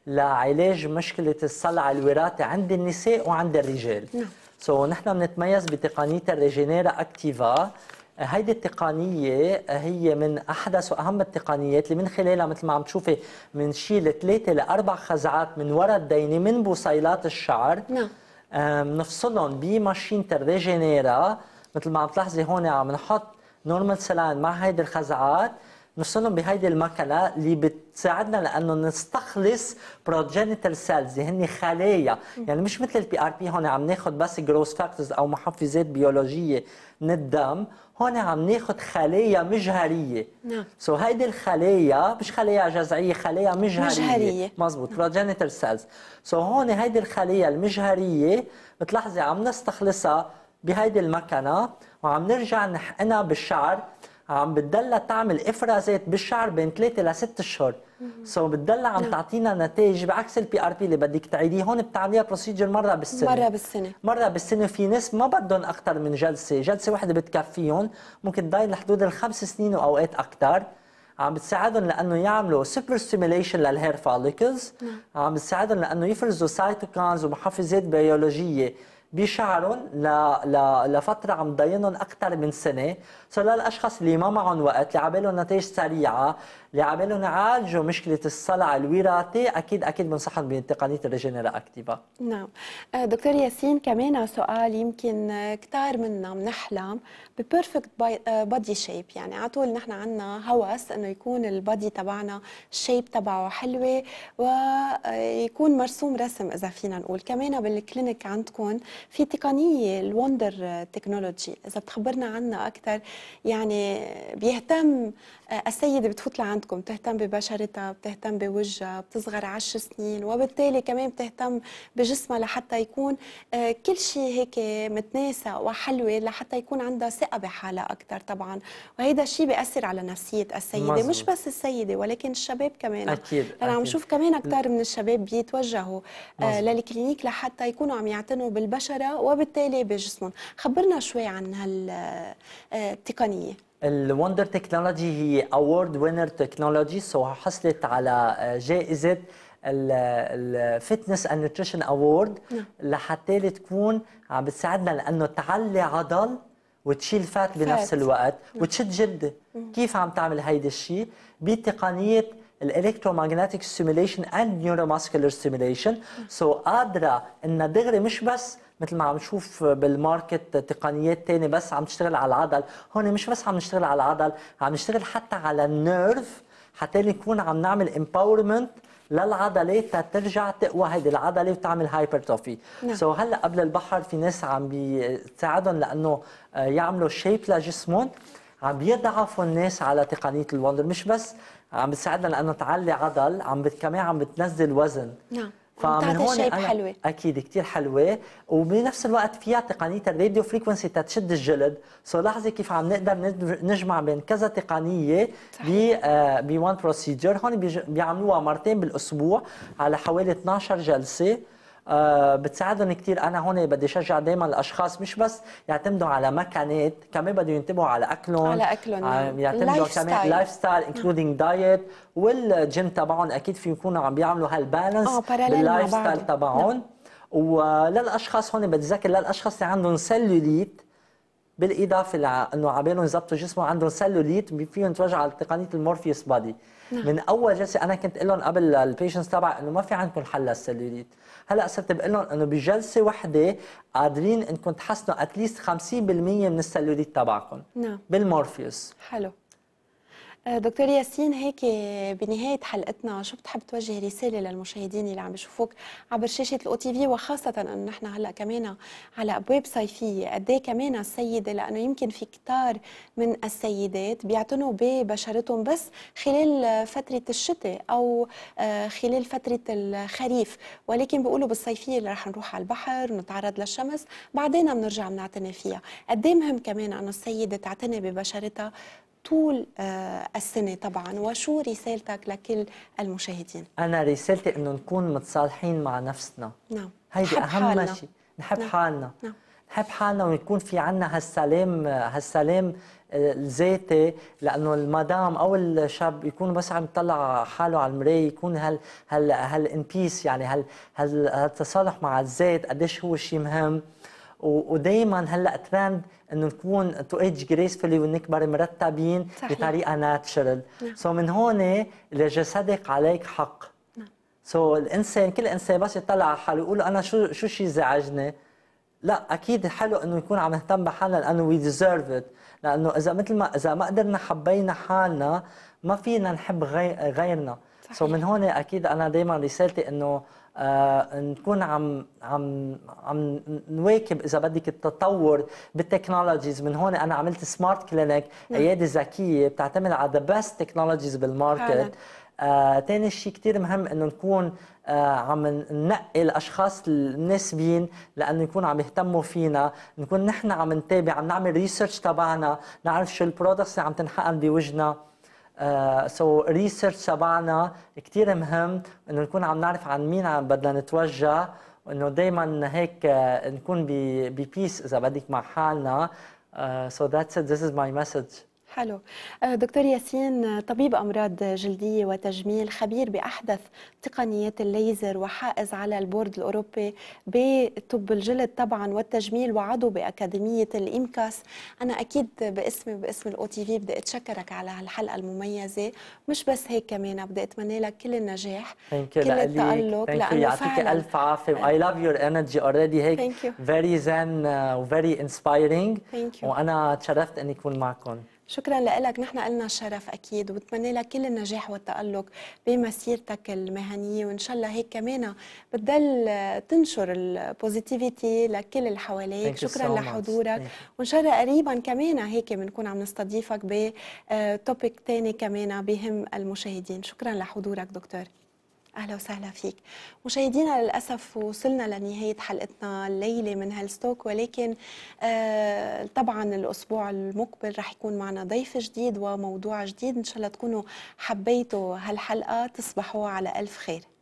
لعلاج مشكله الصلع الوراثي عند النساء وعند الرجال نعم سو so, نحن بنتميز بتقنيه الريجينيرا اكتيفا هيدي التقنية هي من أحدث وأهم التقنيات اللي من خلالها مثل ما عم تشوفي من شيء لثلاثة لأربع خزعات من وراء الدينة من بوصيلات الشعر نعم نفصلهم بماشين تريجينيرا مثل ما عم تلاحظي هون عم نحط نورمال سلان مع هيدي الخزعات نوصلهم بهيدي المكنه اللي بتساعدنا لانه نستخلص بروجينيتال سيلز اللي هن خلايا يعني مش مثل البي ار بي هون عم ناخذ بس جروس فاكتورز او محفزات بيولوجيه من الدم هون عم ناخذ خلايا مجهريه نعم سو هيدي الخلايا مش خلايا جذعيه خلايا مجهريه مجهريه مضبوط بروجينيتال سيلز سو هون هيدي الخلايا المجهريه بتلاحظي عم نستخلصها بهيدي المكنه وعم نرجع نحقنها بالشعر عم بتضلها تعمل افرازات بالشعر بين 3 ل 6 اشهر سو so عم نعم. تعطينا نتائج بعكس البي ار بي اللي بدك تعيديه هون بتعمليها بروسيجر مره بالسنه مره بالسنه مره بالسنه في ناس ما بدهم اكثر من جلسه جلسه واحده بتكفيهم ممكن تضايل لحدود الخمس سنين واوقات اكثر عم بتساعدهم لانه يعملوا سوبر ستيميليشن للهير فوليكلز عم بتساعدهم لانه يفرزوا سايتوكانز ومحفزات بيولوجيه بشعرهم ل... ل... لفتره عم ضاينهم اكثر من سنه سو للاشخاص اللي ما معهم وقت اللي عبالهم نتائج سريعه اللي عبالهم يعالجوا مشكله الصلع الوراثي اكيد اكيد بنصحهم بتقنيه الريجينيرا اكتيفا نعم آه، دكتور ياسين كمان آه، سؤال يمكن آه، كثار منا بنحلم ببيرفكت بادي شيب يعني على طول نحن عندنا هوس انه يكون البادي تبعنا الشيب تبعه حلوه ويكون مرسوم رسم اذا فينا نقول كمان بالكلينيك عندكم في تقنيه الوندر تكنولوجي اذا بتخبرنا عنها اكثر يعني بيهتم آه، السيده بتفوت لعندكم بتهتم ببشرتها بتهتم بوجهها بتصغر عشر سنين وبالتالي كمان بتهتم بجسمها لحتى يكون آه، كل شيء هيك متناسق وحلوه لحتى يكون عندها ثقه بحالها اكثر طبعا وهيدا الشيء بياثر على نفسيه السيده مزبوط. مش بس السيده ولكن الشباب كمان اكيد انا عم شوف كمان اكثر من الشباب بيتوجهوا آه، للكلينيك لحتى يكونوا عم يعتنوا بالبشره البشره وبالتالي بجسمهم خبرنا شوي عن هالتقنيه الوندر تكنولوجي هي اوورد وينر تكنولوجي سو حصلت على آه، جائزه الفتنس اند نيوتريشن اوورد لحتى تكون عم بتساعدنا لانه تعلي عضل وتشيل فات بنفس الوقت نعم. وتشد جده كيف عم تعمل هيدا الشيء بتقنيه الالكترومagnetic اند نيورو neuromuscular سيميليشن سو قادره انها دغري مش بس مثل ما عم نشوف بالماركت تقنيات تانية بس عم تشتغل على العضل هون مش بس عم نشتغل على العضل عم نشتغل حتى على النيرف حتى نكون عم نعمل امباورمنت للعضله ترجع تقوى هيدي العضله وتعمل هايبرتوفي نعم. سو so هلا قبل البحر في ناس عم بتساعدهم لانه آه، يعملوا شيب لجسمهم عم بيضعفوا الناس على تقنيه الوندر مش بس عم بتساعدنا لانه تعلي عضل عم كمان عم بتنزل وزن نعم فمن هون أنا حلوة. اكيد كثير حلوه وبنفس الوقت فيها تقنيه الراديو فريكونسي تشد الجلد سو لاحظي كيف عم نقدر نجمع بين كذا تقنيه ب بوان آه، بروسيجر هون بيعملوها مرتين بالاسبوع على حوالي 12 جلسه آه، بتساعدهم كثير انا هون بدي اشجع دائما الاشخاص مش بس يعتمدوا على مكنات كمان بدهم ينتبهوا على اكلهم على اكلهم آه، يعني يعتمدوا كمان لايف ستايل انكلودينج دايت والجيم تبعهم اكيد في يكونوا عم بيعملوا هالبالانس باللايف ستايل تبعهم نعم. وللاشخاص هون بتذكر للاشخاص اللي عندهم سلوليت بالاضافه لانه بالهم يظبطوا جسمهم عندهم سلوليت فيهم يتوجهوا على تقنيه المورفيوس بادي نعم. من اول جلسه انا كنت اقول لهم قبل البيشنتس تبع انه ما في عندكم حل للسلوليت هلا صرت بقول لهم انه بجلسه وحده قادرين انكم تحسنوا اتليست 50% من السلوليت تبعكم نعم بالمورفيوس حلو دكتور ياسين هيك بنهايه حلقتنا شو بتحب توجه رساله للمشاهدين اللي عم بيشوفوك عبر شاشه الاو تي في وخاصه انه نحن هلا كمان على ابواب صيفيه قد ايه كمان السيده لانه يمكن في كتار من السيدات بيعتنوا ببشرتهم بس خلال فتره الشتاء او آه، خلال فتره الخريف ولكن بيقولوا بالصيفيه اللي رح نروح على البحر ونتعرض للشمس بعدين بنرجع بنعتني فيها قد ايه مهم كمان انه السيده تعتني ببشرتها طول آه، السنة طبعا وشو رسالتك لكل المشاهدين؟ أنا رسالتي أنه نكون متصالحين مع نفسنا نعم هيدي أهم شيء نحب نعم. حالنا نعم. نحب حالنا ويكون في عنا هالسلام هالسلام آه، الذاتي لانه المدام او الشاب يكون بس عم يطلع حاله على المرايه يكون هال هال ان بيس يعني هال هالتصالح مع الذات قديش هو شيء مهم ودائما هلا ترند انه نكون تو ايج جريسفولي ونكبر مرتبين صحيح. بطريقه ناتشرال نعم. سو من هون لجسدك عليك حق سو نعم. so الانسان كل انسان بس يطلع على حاله يقول انا شو شو شيء زعجني لا اكيد حلو انه يكون عم نهتم بحالنا لانه وي ديزيرف ات لانه اذا مثل ما اذا ما قدرنا حبينا حالنا ما فينا نحب غير غيرنا سو so من هون اكيد انا دائما رسالتي انه آه نكون عم عم عم نواكب اذا بدك التطور بالتكنولوجيز من هون انا عملت سمارت نعم. كلينك عياده ذكيه بتعتمد على ذا بيست تكنولوجيز بالماركت آه، تاني شيء كثير مهم انه نكون آه، عم ننقي الاشخاص المناسبين لانه يكون عم يهتموا فينا، نكون نحن عم نتابع، عم نعمل ريسيرش تبعنا، نعرف شو البرودكتس اللي عم تنحقن بوجهنا، سو آه، الريسيرش تبعنا كثير مهم انه نكون عم نعرف عن مين عم بدنا نتوجه وانه دائما هيك آه، نكون ببيس اذا بدك مع حالنا سو ذاتس ات ذيس از ماي مسج حلو آه، دكتور ياسين آه، طبيب أمراض جلدية وتجميل خبير بأحدث تقنيات الليزر وحائز على البورد الأوروبي بطب الجلد طبعا والتجميل وعضو بأكاديمية الإمكاس أنا أكيد باسمي باسم الأو تي في بدي أتشكرك على هالحلقة المميزة مش بس هيك كمان بدي أتمنى لك كل النجاح كل التألق لأنه يعطيك ألف عافية اي لاف يور انرجي اوريدي هيك فيري zen وفيري آه، انسبايرينج وأنا تشرفت أني أكون معكم شكرا لك نحن قلنا الشرف اكيد وبتمنى لك كل النجاح والتالق بمسيرتك المهنيه وان شاء الله هيك كمان بتضل تنشر البوزيتيفيتي لكل اللي حواليك شكرا so لحضورك وان شاء الله قريبا كمان هيك بنكون عم نستضيفك بتوبيك آه، ثاني كمان بهم المشاهدين شكرا لحضورك دكتور اهلا وسهلا فيك مشاهدينا للاسف وصلنا لنهايه حلقتنا الليله من هالستوك ولكن آه طبعا الاسبوع المقبل رح يكون معنا ضيف جديد وموضوع جديد ان شاء الله تكونوا حبيتوا هالحلقه تصبحوا على الف خير